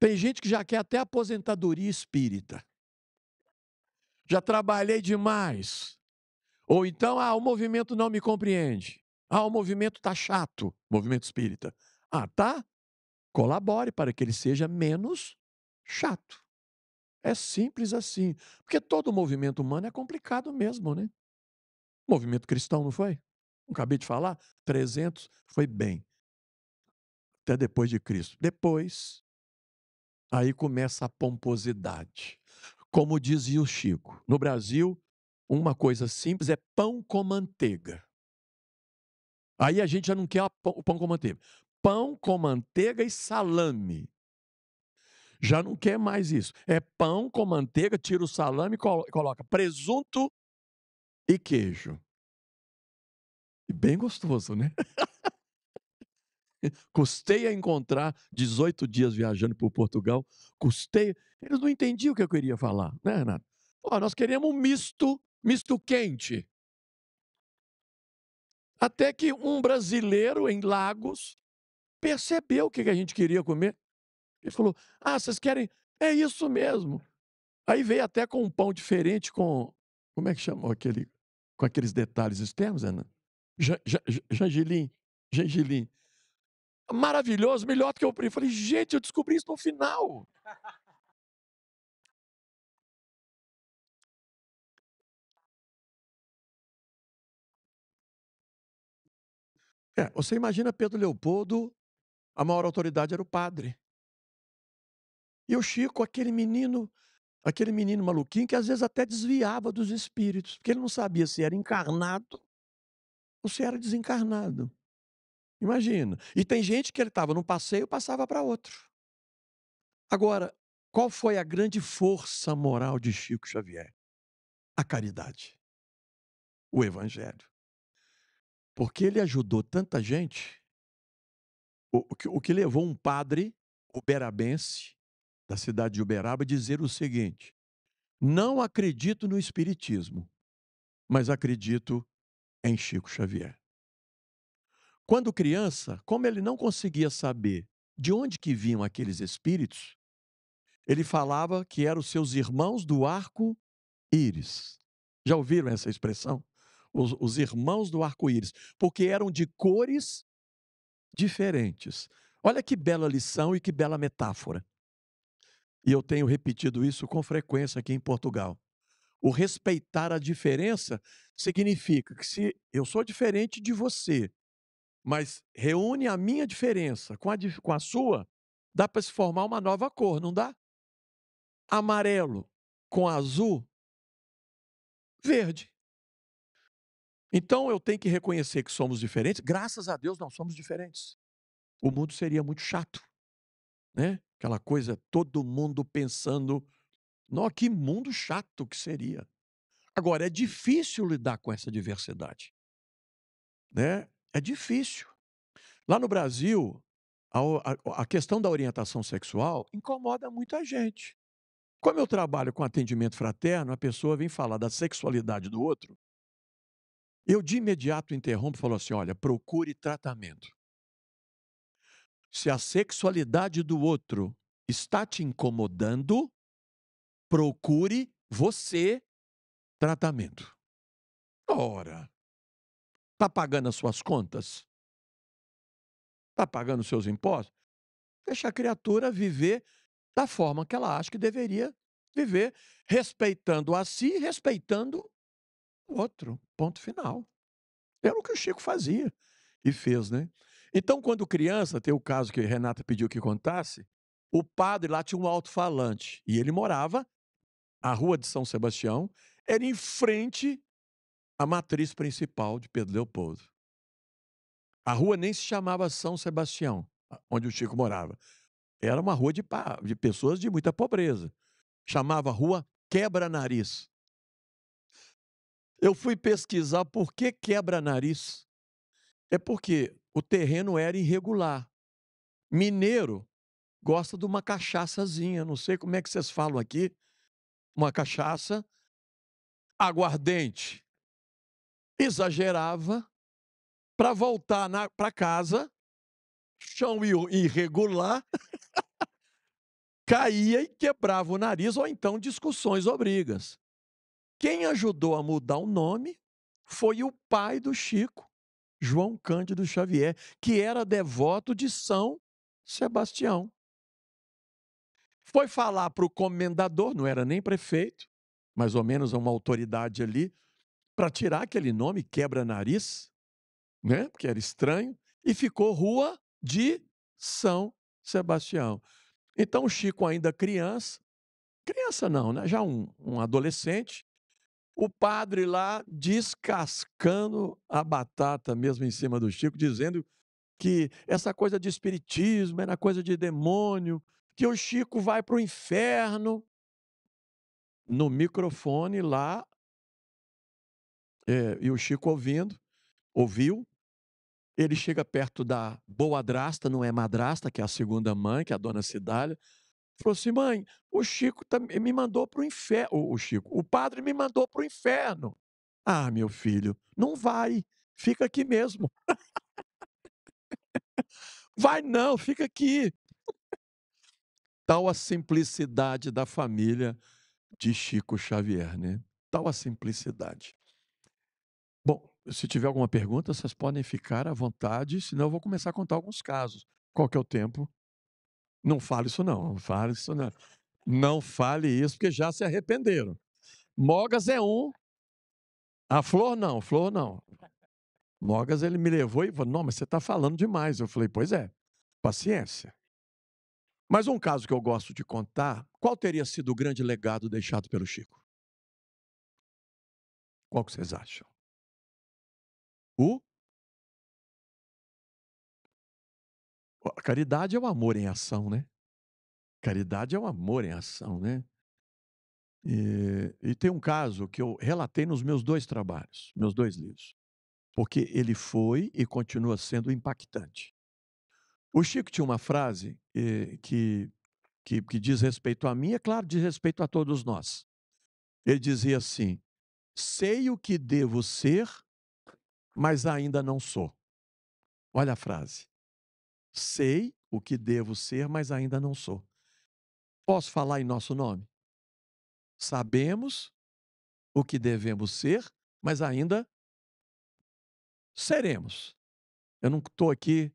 Tem gente que já quer até aposentadoria espírita. Já trabalhei demais. Ou então, ah, o movimento não me compreende. Ah, o movimento tá chato, movimento espírita. Ah, tá? Colabore para que ele seja menos chato. É simples assim. Porque todo movimento humano é complicado mesmo, né? movimento cristão, não foi? Não acabei de falar? 300 foi bem. Até depois de Cristo. Depois, aí começa a pomposidade. Como dizia o Chico, no Brasil, uma coisa simples é pão com manteiga. Aí a gente já não quer o pão com manteiga. Pão com manteiga e salame já não quer mais isso. É pão com manteiga, tira o salame e coloca presunto e queijo. E bem gostoso, né? custei a encontrar 18 dias viajando por Portugal, custei. Eles não entendiam o que eu queria falar, né, Renato? Oh, nós queremos um misto, misto quente. Até que um brasileiro em Lagos percebeu o que a gente queria comer. Ele falou: Ah, vocês querem? É isso mesmo. Aí veio até com um pão diferente, com. Como é que chamou aquele? Com aqueles detalhes externos, Ana? Jangilim. Jangilim. Maravilhoso, melhor do que eu. Eu falei: Gente, eu descobri isso no final. É, você imagina Pedro Leopoldo, a maior autoridade era o padre. E o Chico, aquele menino, aquele menino maluquinho que às vezes até desviava dos espíritos, porque ele não sabia se era encarnado ou se era desencarnado. Imagina. E tem gente que ele estava num passeio e passava para outro. Agora, qual foi a grande força moral de Chico Xavier? A caridade. O Evangelho. Porque ele ajudou tanta gente. O, que, o que levou um padre uberabense da cidade de Uberaba, dizer o seguinte: não acredito no Espiritismo, mas acredito em Chico Xavier. Quando criança, como ele não conseguia saber de onde que vinham aqueles espíritos, ele falava que eram seus irmãos do arco íris. Já ouviram essa expressão? Os, os irmãos do arco-íris, porque eram de cores diferentes. Olha que bela lição e que bela metáfora e eu tenho repetido isso com frequência aqui em Portugal. O respeitar a diferença significa que se eu sou diferente de você, mas reúne a minha diferença com a, com a sua, dá para se formar uma nova cor, não dá? Amarelo com azul, verde. Então eu tenho que reconhecer que somos diferentes. Graças a Deus não somos diferentes. O mundo seria muito chato, né? Aquela coisa, todo mundo pensando, nossa, que mundo chato que seria. Agora, é difícil lidar com essa diversidade. Né? É difícil. Lá no Brasil, a, a, a questão da orientação sexual incomoda muita gente. Como eu trabalho com atendimento fraterno, a pessoa vem falar da sexualidade do outro. Eu de imediato interrompo e falo assim: olha, procure tratamento. Se a sexualidade do outro está te incomodando, procure você tratamento. Ora, tá pagando as suas contas? Tá pagando os seus impostos? Deixa a criatura viver da forma que ela acha que deveria viver, respeitando a si, respeitando o outro. Ponto final. Era o que o Chico fazia e fez, né? Então, quando criança, tem o caso que a Renata pediu que contasse, o padre lá tinha um alto-falante e ele morava a rua de São Sebastião, era em frente à matriz principal de Pedro Leopoldo. A rua nem se chamava São Sebastião, onde o Chico morava. Era uma rua de, de pessoas de muita pobreza. Chamava Rua Quebra-Nariz. Eu fui pesquisar por que quebra-nariz. É porque o terreno era irregular. Mineiro gosta de uma cachaçazinha, não sei como é que vocês falam aqui, uma cachaça, aguardente. Exagerava para voltar para casa, chão irregular, caía e quebrava o nariz, ou então discussões ou brigas. Quem ajudou a mudar o nome foi o pai do Chico, João Cândido Xavier, que era devoto de São Sebastião. Foi falar para o comendador, não era nem prefeito, mais ou menos uma autoridade ali, para tirar aquele nome, quebra-nariz, né? porque era estranho, e ficou Rua de São Sebastião. Então, Chico, ainda criança, criança não, né? já um, um adolescente, o padre lá descascando a batata mesmo em cima do Chico, dizendo que essa coisa de espiritismo era coisa de demônio, que o Chico vai para o inferno. No microfone lá, é, e o Chico ouvindo, ouviu, ele chega perto da boa drasta, não é madrasta, que é a segunda mãe, que é a dona Cidália, Falou assim, mãe, o Chico tá me mandou para o inferno. O Chico, o padre me mandou para o inferno. Ah, meu filho, não vai, fica aqui mesmo. vai não, fica aqui. Tal a simplicidade da família de Chico Xavier, né? Tal a simplicidade. Bom, se tiver alguma pergunta, vocês podem ficar à vontade, senão eu vou começar a contar alguns casos. Qual que é o tempo? Não fale isso não, não fale isso não. Não fale isso porque já se arrependeram. Mogas é um, a flor não, a flor não. Mogas ele me levou e falou: "Não, mas você está falando demais". Eu falei: "Pois é, paciência". Mas um caso que eu gosto de contar, qual teria sido o grande legado deixado pelo Chico? Qual que vocês acham? O caridade é o amor em ação, né? Caridade é o amor em ação, né? E, e, tem um caso que eu relatei nos meus dois trabalhos, meus dois livros, porque ele foi e continua sendo impactante. O Chico tinha uma frase eh, que, que, que diz respeito a mim, é claro, diz respeito a todos nós. Ele dizia assim: sei o que devo ser, mas ainda não sou. Olha a frase. Sei o que devo ser, mas ainda não sou. Posso falar em nosso nome? Sabemos o que devemos ser, mas ainda seremos. Eu não estou aqui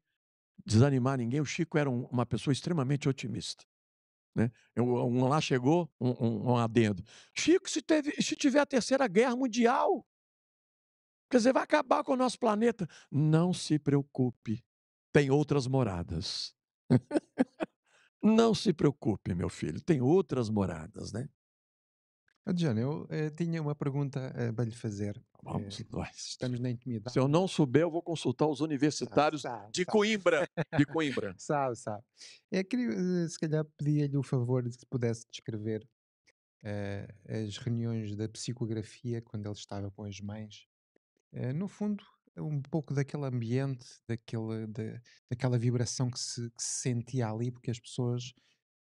desanimar ninguém. O Chico era um, uma pessoa extremamente otimista. Né? Um lá chegou, um, um, um adendo. Chico, se, teve, se tiver a terceira guerra mundial, quer dizer, vai acabar com o nosso planeta. Não se preocupe tem outras moradas. Não se preocupe, meu filho, tem outras moradas, né? Adriano, eu eh, tinha uma pergunta uh, para lhe fazer. Eh, Vamos nós. Estamos na intimidade. Se eu não souber, eu vou consultar os ah, universitários sabe, de sabe. Coimbra. De Coimbra. sabe, sabe. É, se calhar, pedia-lhe o favor de que pudesse descrever as reuniões da psicografia quando ele estava com as mães. no fundo, um pouco daquele ambiente, daquele, da, daquela vibração que se, que se sentia ali, porque as pessoas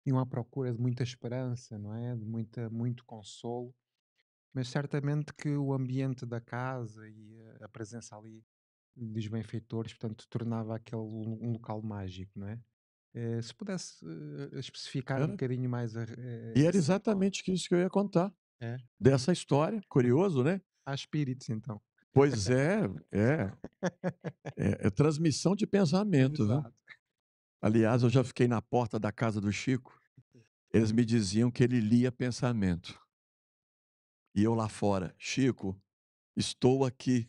iam à procura de muita esperança, não é? De muita, muito consolo. Mas certamente que o ambiente da casa e a presença ali dos benfeitores, portanto, tornava aquele um local mágico, não é? Eh, se pudesse eh, especificar era. um bocadinho mais. A, eh, e era exatamente isso que eu ia contar. É. Dessa história, curioso, né? Há espíritos, então. Pois é, é. É, é transmissão de pensamento, né? Aliás, eu já fiquei na porta da casa do Chico. Eles me diziam que ele lia pensamento. E eu lá fora, Chico, estou aqui.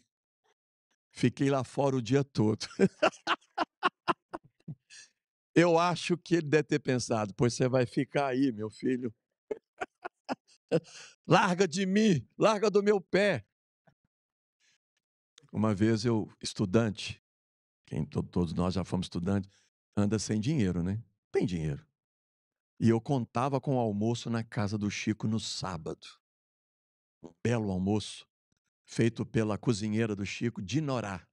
Fiquei lá fora o dia todo. eu acho que ele deve ter pensado, pois você vai ficar aí, meu filho. larga de mim, larga do meu pé. Uma vez eu, estudante, quem todos nós já fomos estudantes, anda sem dinheiro, né? Tem dinheiro. E eu contava com o almoço na casa do Chico no sábado. Um belo almoço feito pela cozinheira do Chico, Dinorá.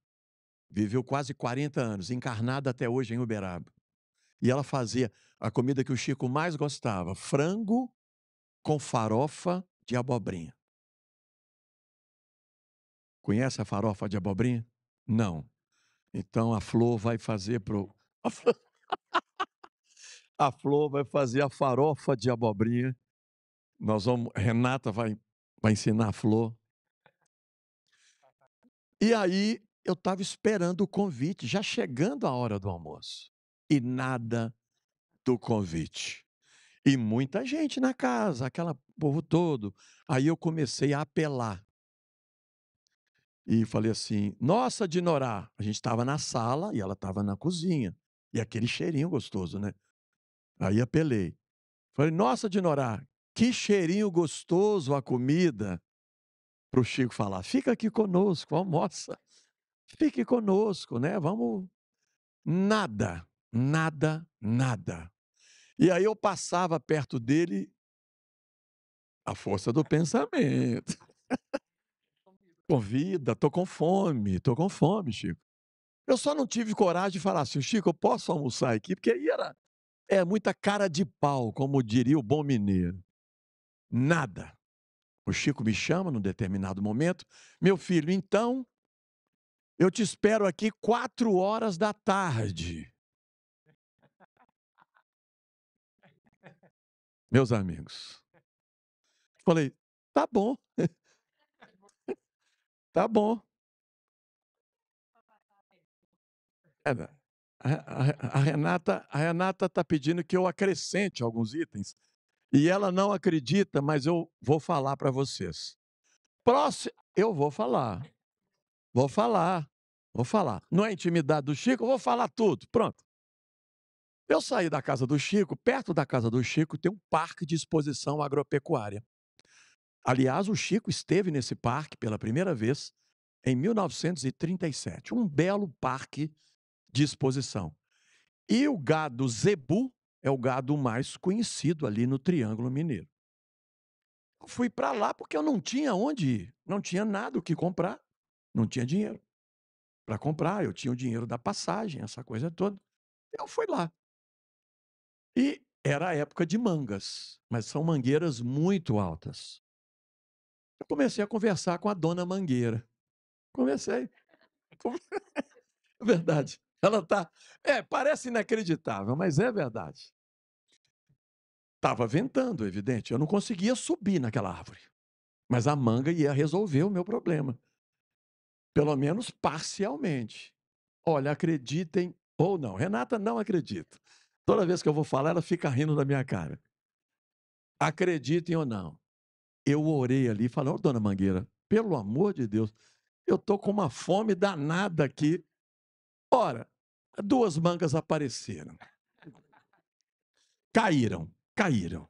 Viveu quase 40 anos, encarnada até hoje em Uberaba. E ela fazia a comida que o Chico mais gostava: frango com farofa de abobrinha. Conhece a farofa de abobrinha? Não. Então a flor vai fazer pro. A flor, a flor vai fazer a farofa de abobrinha. Nós vamos. Renata vai, vai ensinar a flor. E aí eu estava esperando o convite, já chegando a hora do almoço. E nada do convite. E muita gente na casa, aquela povo todo. Aí eu comecei a apelar e falei assim: Nossa, Dinorá! A gente estava na sala e ela estava na cozinha. E aquele cheirinho gostoso, né? Aí apelei. Falei: Nossa, Dinorá, que cheirinho gostoso a comida. Para o Chico falar: Fica aqui conosco, almoça. Fique conosco, né? Vamos. Nada, nada, nada. E aí eu passava perto dele a força do pensamento. convida, tô com fome, tô com fome, Chico. Eu só não tive coragem de falar assim, Chico, eu posso almoçar aqui? Porque aí era é muita cara de pau, como diria o bom mineiro. Nada. O Chico me chama num determinado momento, meu filho, então eu te espero aqui quatro horas da tarde. Meus amigos. Falei, tá bom. Tá bom. É, a, a, a Renata a Renata está pedindo que eu acrescente alguns itens e ela não acredita, mas eu vou falar para vocês. Próximo, eu vou falar, vou falar, vou falar. Não é intimidade do Chico, eu vou falar tudo. Pronto. Eu saí da casa do Chico, perto da casa do Chico tem um parque de exposição agropecuária. Aliás, o Chico esteve nesse parque pela primeira vez em 1937, um belo parque de exposição. E o gado zebu é o gado mais conhecido ali no Triângulo Mineiro. Eu fui para lá porque eu não tinha onde ir, não tinha nada o que comprar, não tinha dinheiro para comprar, eu tinha o dinheiro da passagem, essa coisa toda. Eu fui lá. E era a época de mangas, mas são mangueiras muito altas. Eu comecei a conversar com a dona Mangueira. Comecei. É verdade. Ela tá. É, parece inacreditável, mas é verdade. Estava ventando, evidente. Eu não conseguia subir naquela árvore. Mas a manga ia resolver o meu problema. Pelo menos parcialmente. Olha, acreditem ou não. Renata não acredita. Toda vez que eu vou falar, ela fica rindo da minha cara. Acreditem ou não eu orei ali, e falei, oh, dona Mangueira, pelo amor de Deus, eu tô com uma fome danada aqui. Ora, duas mangas apareceram. Caíram, caíram.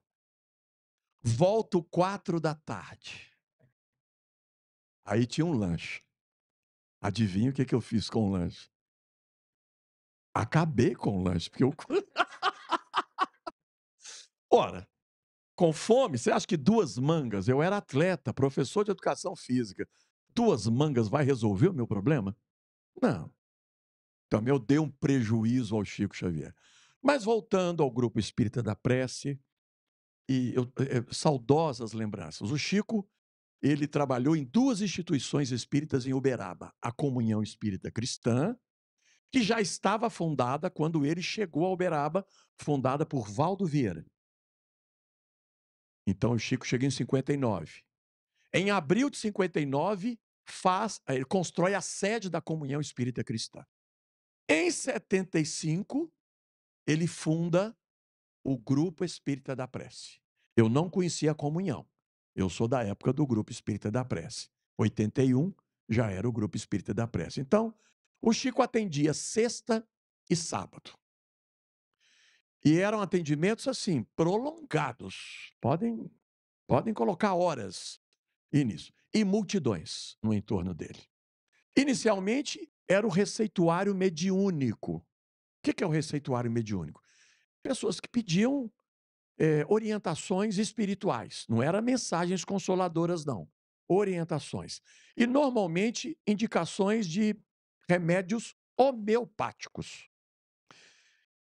Volto quatro da tarde. Aí tinha um lanche. Adivinha o que, que eu fiz com o lanche? Acabei com o lanche, porque eu. Ora, com fome, você acha que duas mangas? Eu era atleta, professor de educação física. Duas mangas vai resolver o meu problema? Não. Então, eu dei um prejuízo ao Chico Xavier. Mas voltando ao grupo espírita da prece, e eu, é, saudosas lembranças. O Chico, ele trabalhou em duas instituições espíritas em Uberaba: a Comunhão Espírita Cristã, que já estava fundada quando ele chegou a Uberaba, fundada por Valdo Vieira. Então o Chico chega em 59. Em abril de 59, faz, eh, ele constrói a sede da Comunhão Espírita Cristã. Em 75, ele funda o Grupo Espírita da Prece. Eu não conhecia a comunhão. Eu sou da época do Grupo Espírita da Prece. 81 já era o Grupo Espírita da Prece. Então, o Chico atendia sexta e sábado. E eram atendimentos assim, prolongados. Podem, podem colocar horas e nisso. E multidões no entorno dele. Inicialmente, era o receituário mediúnico. O que é o receituário mediúnico? Pessoas que pediam é, orientações espirituais. Não era mensagens consoladoras, não. Orientações. E normalmente indicações de remédios homeopáticos.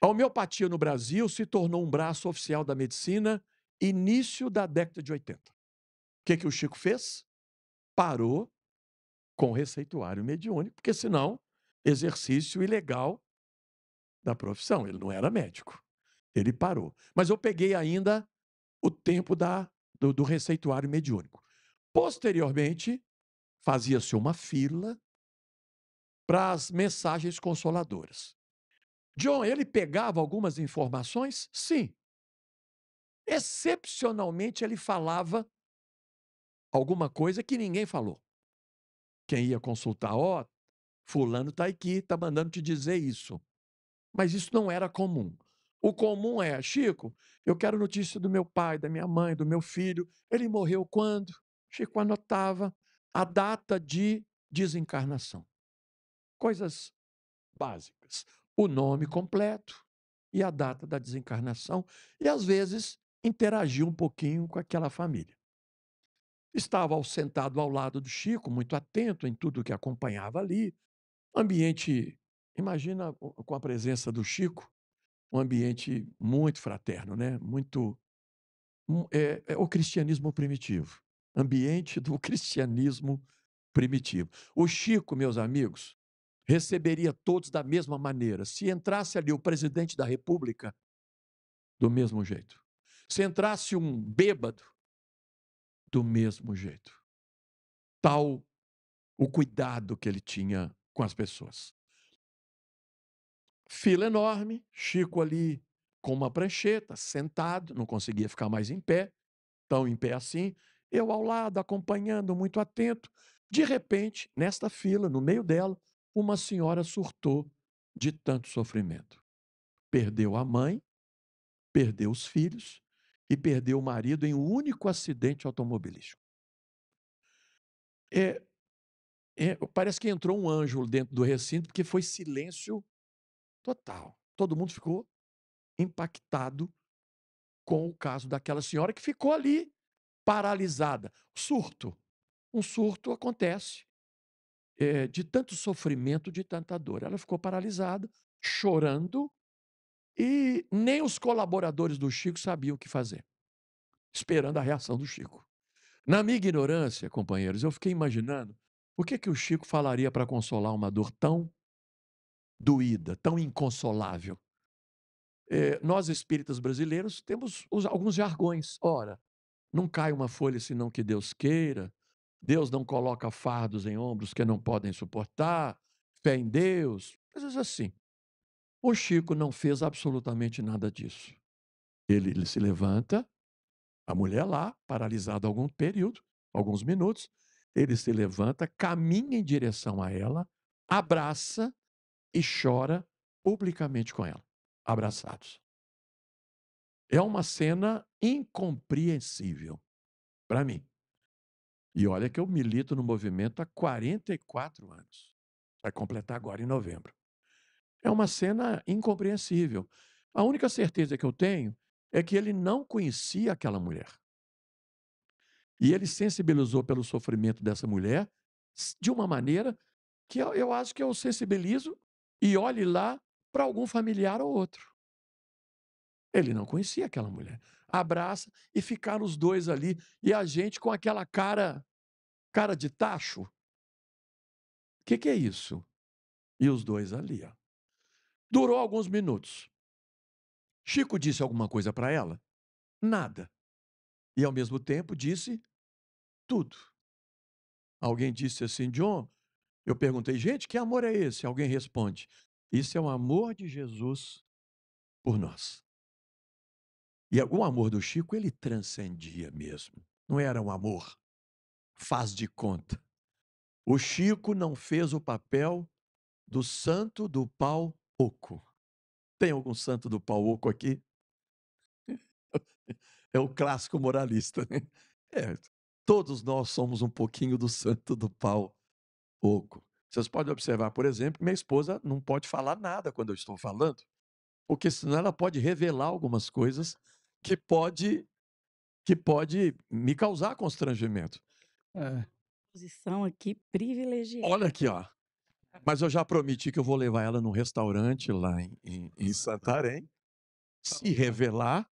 A homeopatia no Brasil se tornou um braço oficial da medicina início da década de 80. O que, que o Chico fez? Parou com o receituário mediúnico, porque senão exercício ilegal da profissão. Ele não era médico. Ele parou. Mas eu peguei ainda o tempo da, do, do receituário mediúnico. Posteriormente, fazia-se uma fila para as mensagens consoladoras. John, ele pegava algumas informações? Sim. Excepcionalmente, ele falava alguma coisa que ninguém falou. Quem ia consultar, ó, oh, fulano está aqui, está mandando te dizer isso. Mas isso não era comum. O comum é, Chico, eu quero notícia do meu pai, da minha mãe, do meu filho. Ele morreu quando? Chico anotava a data de desencarnação. Coisas básicas o nome completo e a data da desencarnação e às vezes interagir um pouquinho com aquela família. Estava sentado ao lado do Chico, muito atento em tudo que acompanhava ali. Ambiente, imagina com a presença do Chico, um ambiente muito fraterno, né? Muito hum, é, é o cristianismo primitivo, ambiente do cristianismo primitivo. O Chico, meus amigos, receberia todos da mesma maneira. Se entrasse ali o presidente da República, do mesmo jeito. Se entrasse um bêbado, do mesmo jeito. Tal o cuidado que ele tinha com as pessoas. Fila enorme, Chico ali com uma prancheta, sentado, não conseguia ficar mais em pé, tão em pé assim, eu ao lado, acompanhando, muito atento. De repente, nesta fila, no meio dela, uma senhora surtou de tanto sofrimento. Perdeu a mãe, perdeu os filhos e perdeu o marido em um único acidente automobilístico. É, é, parece que entrou um anjo dentro do recinto, porque foi silêncio total. Todo mundo ficou impactado com o caso daquela senhora que ficou ali paralisada. Surto. Um surto acontece é, de tanto sofrimento, de tanta dor. Ela ficou paralisada, chorando, e nem os colaboradores do Chico sabiam o que fazer, esperando a reação do Chico. Na minha ignorância, companheiros, eu fiquei imaginando o que, que o Chico falaria para consolar uma dor tão doída, tão inconsolável. É, nós espíritas brasileiros temos os, alguns jargões. Ora, não cai uma folha senão que Deus queira, Deus não coloca fardos em ombros que não podem suportar, fé em Deus, coisas assim. O Chico não fez absolutamente nada disso. Ele, ele se levanta, a mulher lá, paralisada algum período, alguns minutos, ele se levanta, caminha em direção a ela, abraça e chora publicamente com ela, abraçados. É uma cena incompreensível para mim. E olha que eu milito no movimento há 44 anos. Vai completar agora em novembro. É uma cena incompreensível. A única certeza que eu tenho é que ele não conhecia aquela mulher. E ele sensibilizou pelo sofrimento dessa mulher de uma maneira que eu, eu acho que eu sensibilizo e olhe lá para algum familiar ou outro. Ele não conhecia aquela mulher. Abraça e ficaram os dois ali e a gente com aquela cara cara de tacho. O que, que é isso? E os dois ali, ó. Durou alguns minutos. Chico disse alguma coisa para ela? Nada. E ao mesmo tempo disse tudo. Alguém disse assim, John. Eu perguntei, gente, que amor é esse? Alguém responde, isso é o amor de Jesus por nós. E o amor do Chico, ele transcendia mesmo. Não era um amor faz de conta. O Chico não fez o papel do santo do pau oco. Tem algum santo do pau oco aqui? É o clássico moralista, né? É, todos nós somos um pouquinho do santo do pau oco. Vocês podem observar, por exemplo, que minha esposa não pode falar nada quando eu estou falando, porque senão ela pode revelar algumas coisas que pode que pode me causar constrangimento. É. Posição aqui privilegiada. Olha aqui, ó. Mas eu já prometi que eu vou levar ela num restaurante lá em, em, em Santarém. Tá Se revelar,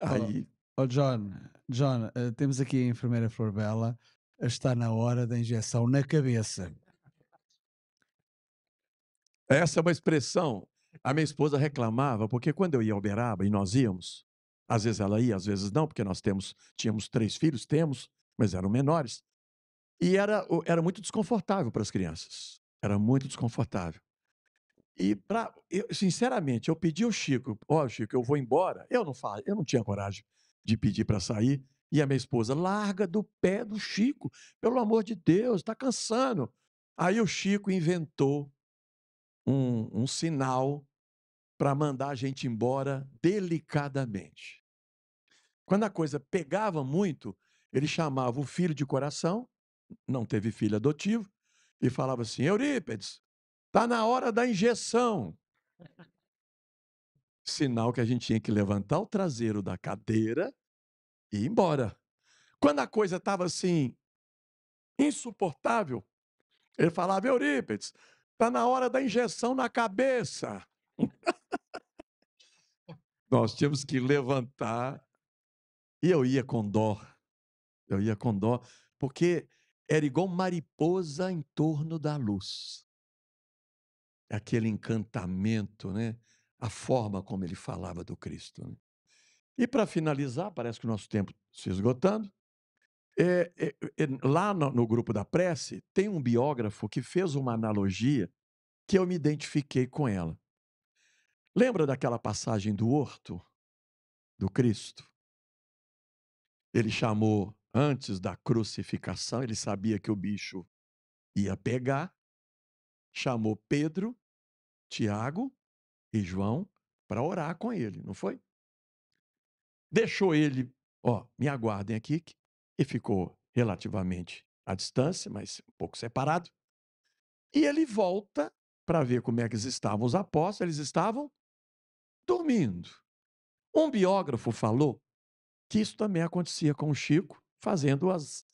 aí. Oh, John, John, eh, temos aqui a enfermeira Flor Bela. Está na hora da injeção na cabeça. Essa é uma expressão. A minha esposa reclamava, porque quando eu ia ao Beraba e nós íamos, às vezes ela ia, às vezes não, porque nós temos, tínhamos três filhos, temos, mas eram menores. E era, era muito desconfortável para as crianças. Era muito desconfortável. E, pra, eu, sinceramente, eu pedi ao Chico, ó, oh, Chico, eu vou embora. Eu não falo, eu não tinha coragem de pedir para sair. E a minha esposa, larga do pé do Chico, pelo amor de Deus, está cansando. Aí o Chico inventou um, um sinal para mandar a gente embora delicadamente. Quando a coisa pegava muito, ele chamava o filho de coração não teve filho adotivo, e falava assim: Eurípedes, está na hora da injeção. Sinal que a gente tinha que levantar o traseiro da cadeira e ir embora. Quando a coisa estava assim, insuportável, ele falava: Eurípedes, está na hora da injeção na cabeça. Nós tínhamos que levantar. E eu ia com dó. Eu ia com dó, porque era igual mariposa em torno da luz. Aquele encantamento, né? a forma como ele falava do Cristo. Né? E para finalizar, parece que o nosso tempo se esgotando, é, é, é, lá no, no grupo da prece, tem um biógrafo que fez uma analogia que eu me identifiquei com ela. Lembra daquela passagem do horto do Cristo? Ele chamou antes da crucificação, ele sabia que o bicho ia pegar, chamou Pedro, Tiago e João para orar com ele, não foi? Deixou ele, ó, me aguardem aqui, e ficou relativamente à distância, mas um pouco separado. E ele volta para ver como é que estavam os apóstolos, eles estavam dormindo. Um biógrafo falou que isso também acontecia com o Chico fazendo as,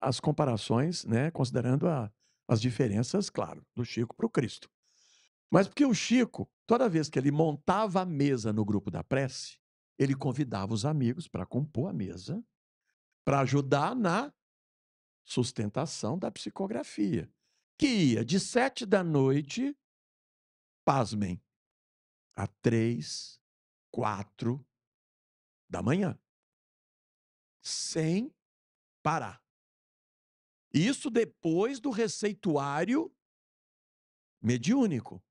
as comparações, né, considerando a, as diferenças, claro, do Chico para o Cristo. Mas porque o Chico, toda vez que ele montava a mesa no grupo da prece, ele convidava os amigos para compor a mesa, para ajudar na sustentação da psicografia, que ia de sete da noite, pasmem, a três, quatro da manhã, sem parar. Isso depois do receituário mediúnico,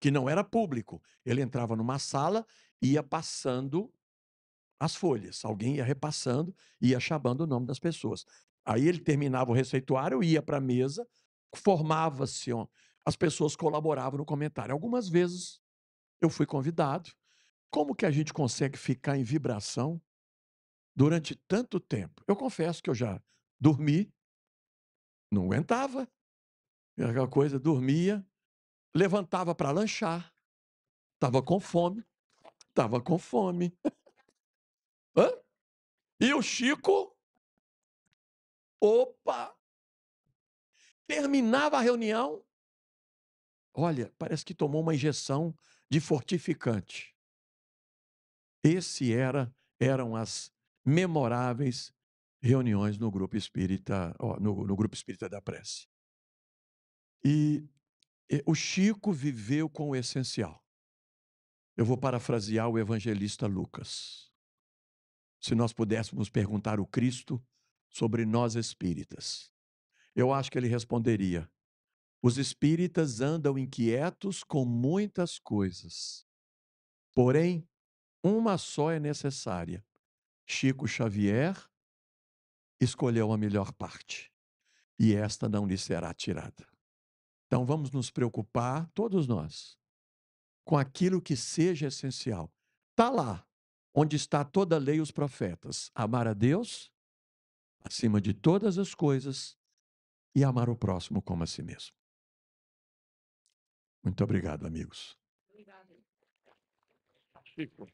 que não era público. Ele entrava numa sala, ia passando as folhas, alguém ia repassando, ia chamando o nome das pessoas. Aí ele terminava o receituário, ia para a mesa, formava-se, as pessoas colaboravam no comentário. Algumas vezes eu fui convidado. Como que a gente consegue ficar em vibração durante tanto tempo. Eu confesso que eu já dormi, não aguentava, é aquela coisa, dormia, levantava para lanchar, estava com fome, estava com fome. Hã? E o Chico, opa, terminava a reunião, olha, parece que tomou uma injeção de fortificante. Esse era eram as memoráveis reuniões no grupo espírita, no, no grupo espírita da prece. E, e o Chico viveu com o essencial. Eu vou parafrasear o evangelista Lucas. Se nós pudéssemos perguntar o Cristo sobre nós espíritas, eu acho que ele responderia: os espíritas andam inquietos com muitas coisas, porém, uma só é necessária. Chico Xavier escolheu a melhor parte e esta não lhe será tirada. Então vamos nos preocupar, todos nós, com aquilo que seja essencial. Está lá, onde está toda a lei e os profetas: amar a Deus acima de todas as coisas e amar o próximo como a si mesmo. Muito obrigado, amigos. Obrigado. Chico.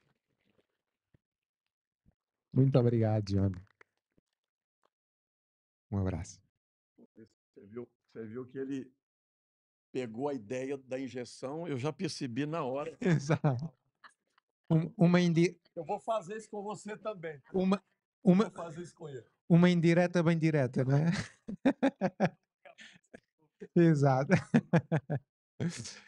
Muito obrigado, Johnny. Um abraço. Você viu, você viu que ele pegou a ideia da injeção, eu já percebi na hora. Exato. Um, uma indi... Eu vou fazer isso com você também. Uma, uma... Vou fazer isso com ele. Uma indireta bem direta, né? Exato.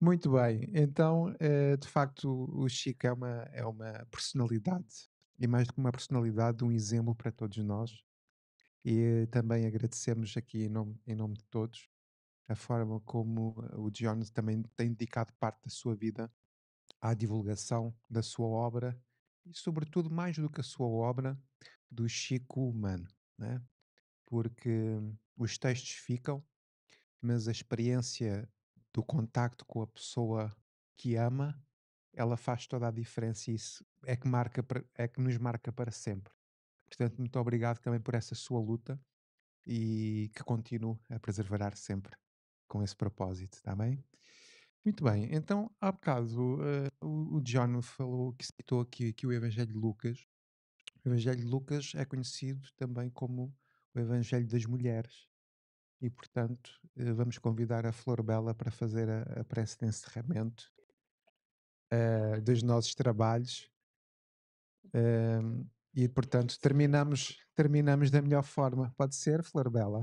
Muito bem. Então, eh, de facto, o Chico é uma, é uma personalidade e mais do que uma personalidade, um exemplo para todos nós. E também agradecemos aqui em nome, em nome de todos a forma como eh, o Jones também tem dedicado parte da sua vida à divulgação da sua obra e, sobretudo, mais do que a sua obra, do Chico humano, né? porque hum, os textos ficam, mas a experiência do contacto com a pessoa que ama, ela faz toda a diferença e isso é que, marca, é que nos marca para sempre. Portanto, muito obrigado também por essa sua luta e que continuo a preservar sempre com esse propósito, está bem? Muito bem, então há bocado uh, o John falou que citou aqui, que o Evangelho de Lucas. O Evangelho de Lucas é conhecido também como o Evangelho das Mulheres e, portanto, eh, vamos convidar a Flor Bela para fazer a, a prece de encerramento uh, dos nossos trabalhos e, portanto, terminamos, terminamos da melhor forma. Pode ser, Florbela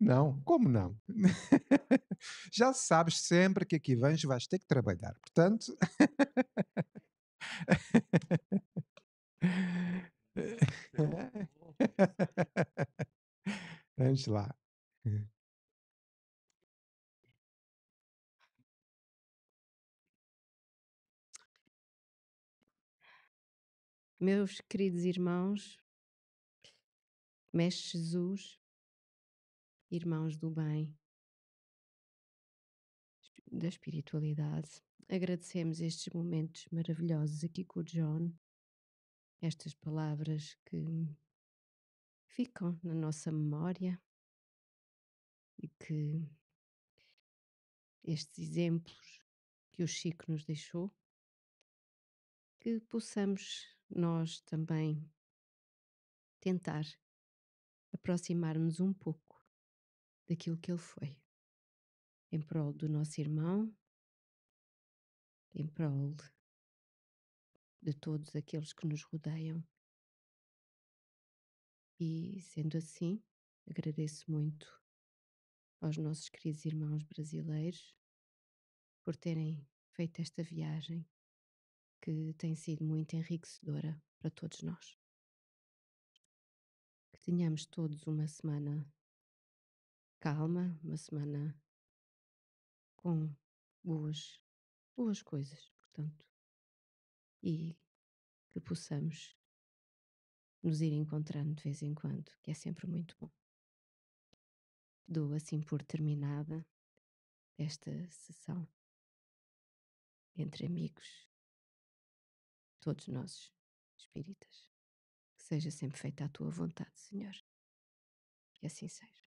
Não? Como não? Já sabes sempre que aqui vens vais ter que trabalhar. Portanto. vamos lá. Meus queridos irmãos, Mestre Jesus, irmãos do bem, da espiritualidade, agradecemos estes momentos maravilhosos aqui com o John, estas palavras que ficam na nossa memória e que estes exemplos que o Chico nos deixou, que possamos nós também tentar aproximar-nos um pouco daquilo que ele foi, em prol do nosso irmão, em prol de todos aqueles que nos rodeiam. E, sendo assim, agradeço muito aos nossos queridos irmãos brasileiros por terem feito esta viagem que tem sido muito enriquecedora para todos nós. Que tenhamos todos uma semana calma, uma semana com boas, boas coisas, portanto, e que possamos nos ir encontrando de vez em quando, que é sempre muito bom. Dou assim por terminada esta sessão entre amigos todos nós, espíritas. Que seja sempre feita a tua vontade, Senhor. Que assim seja.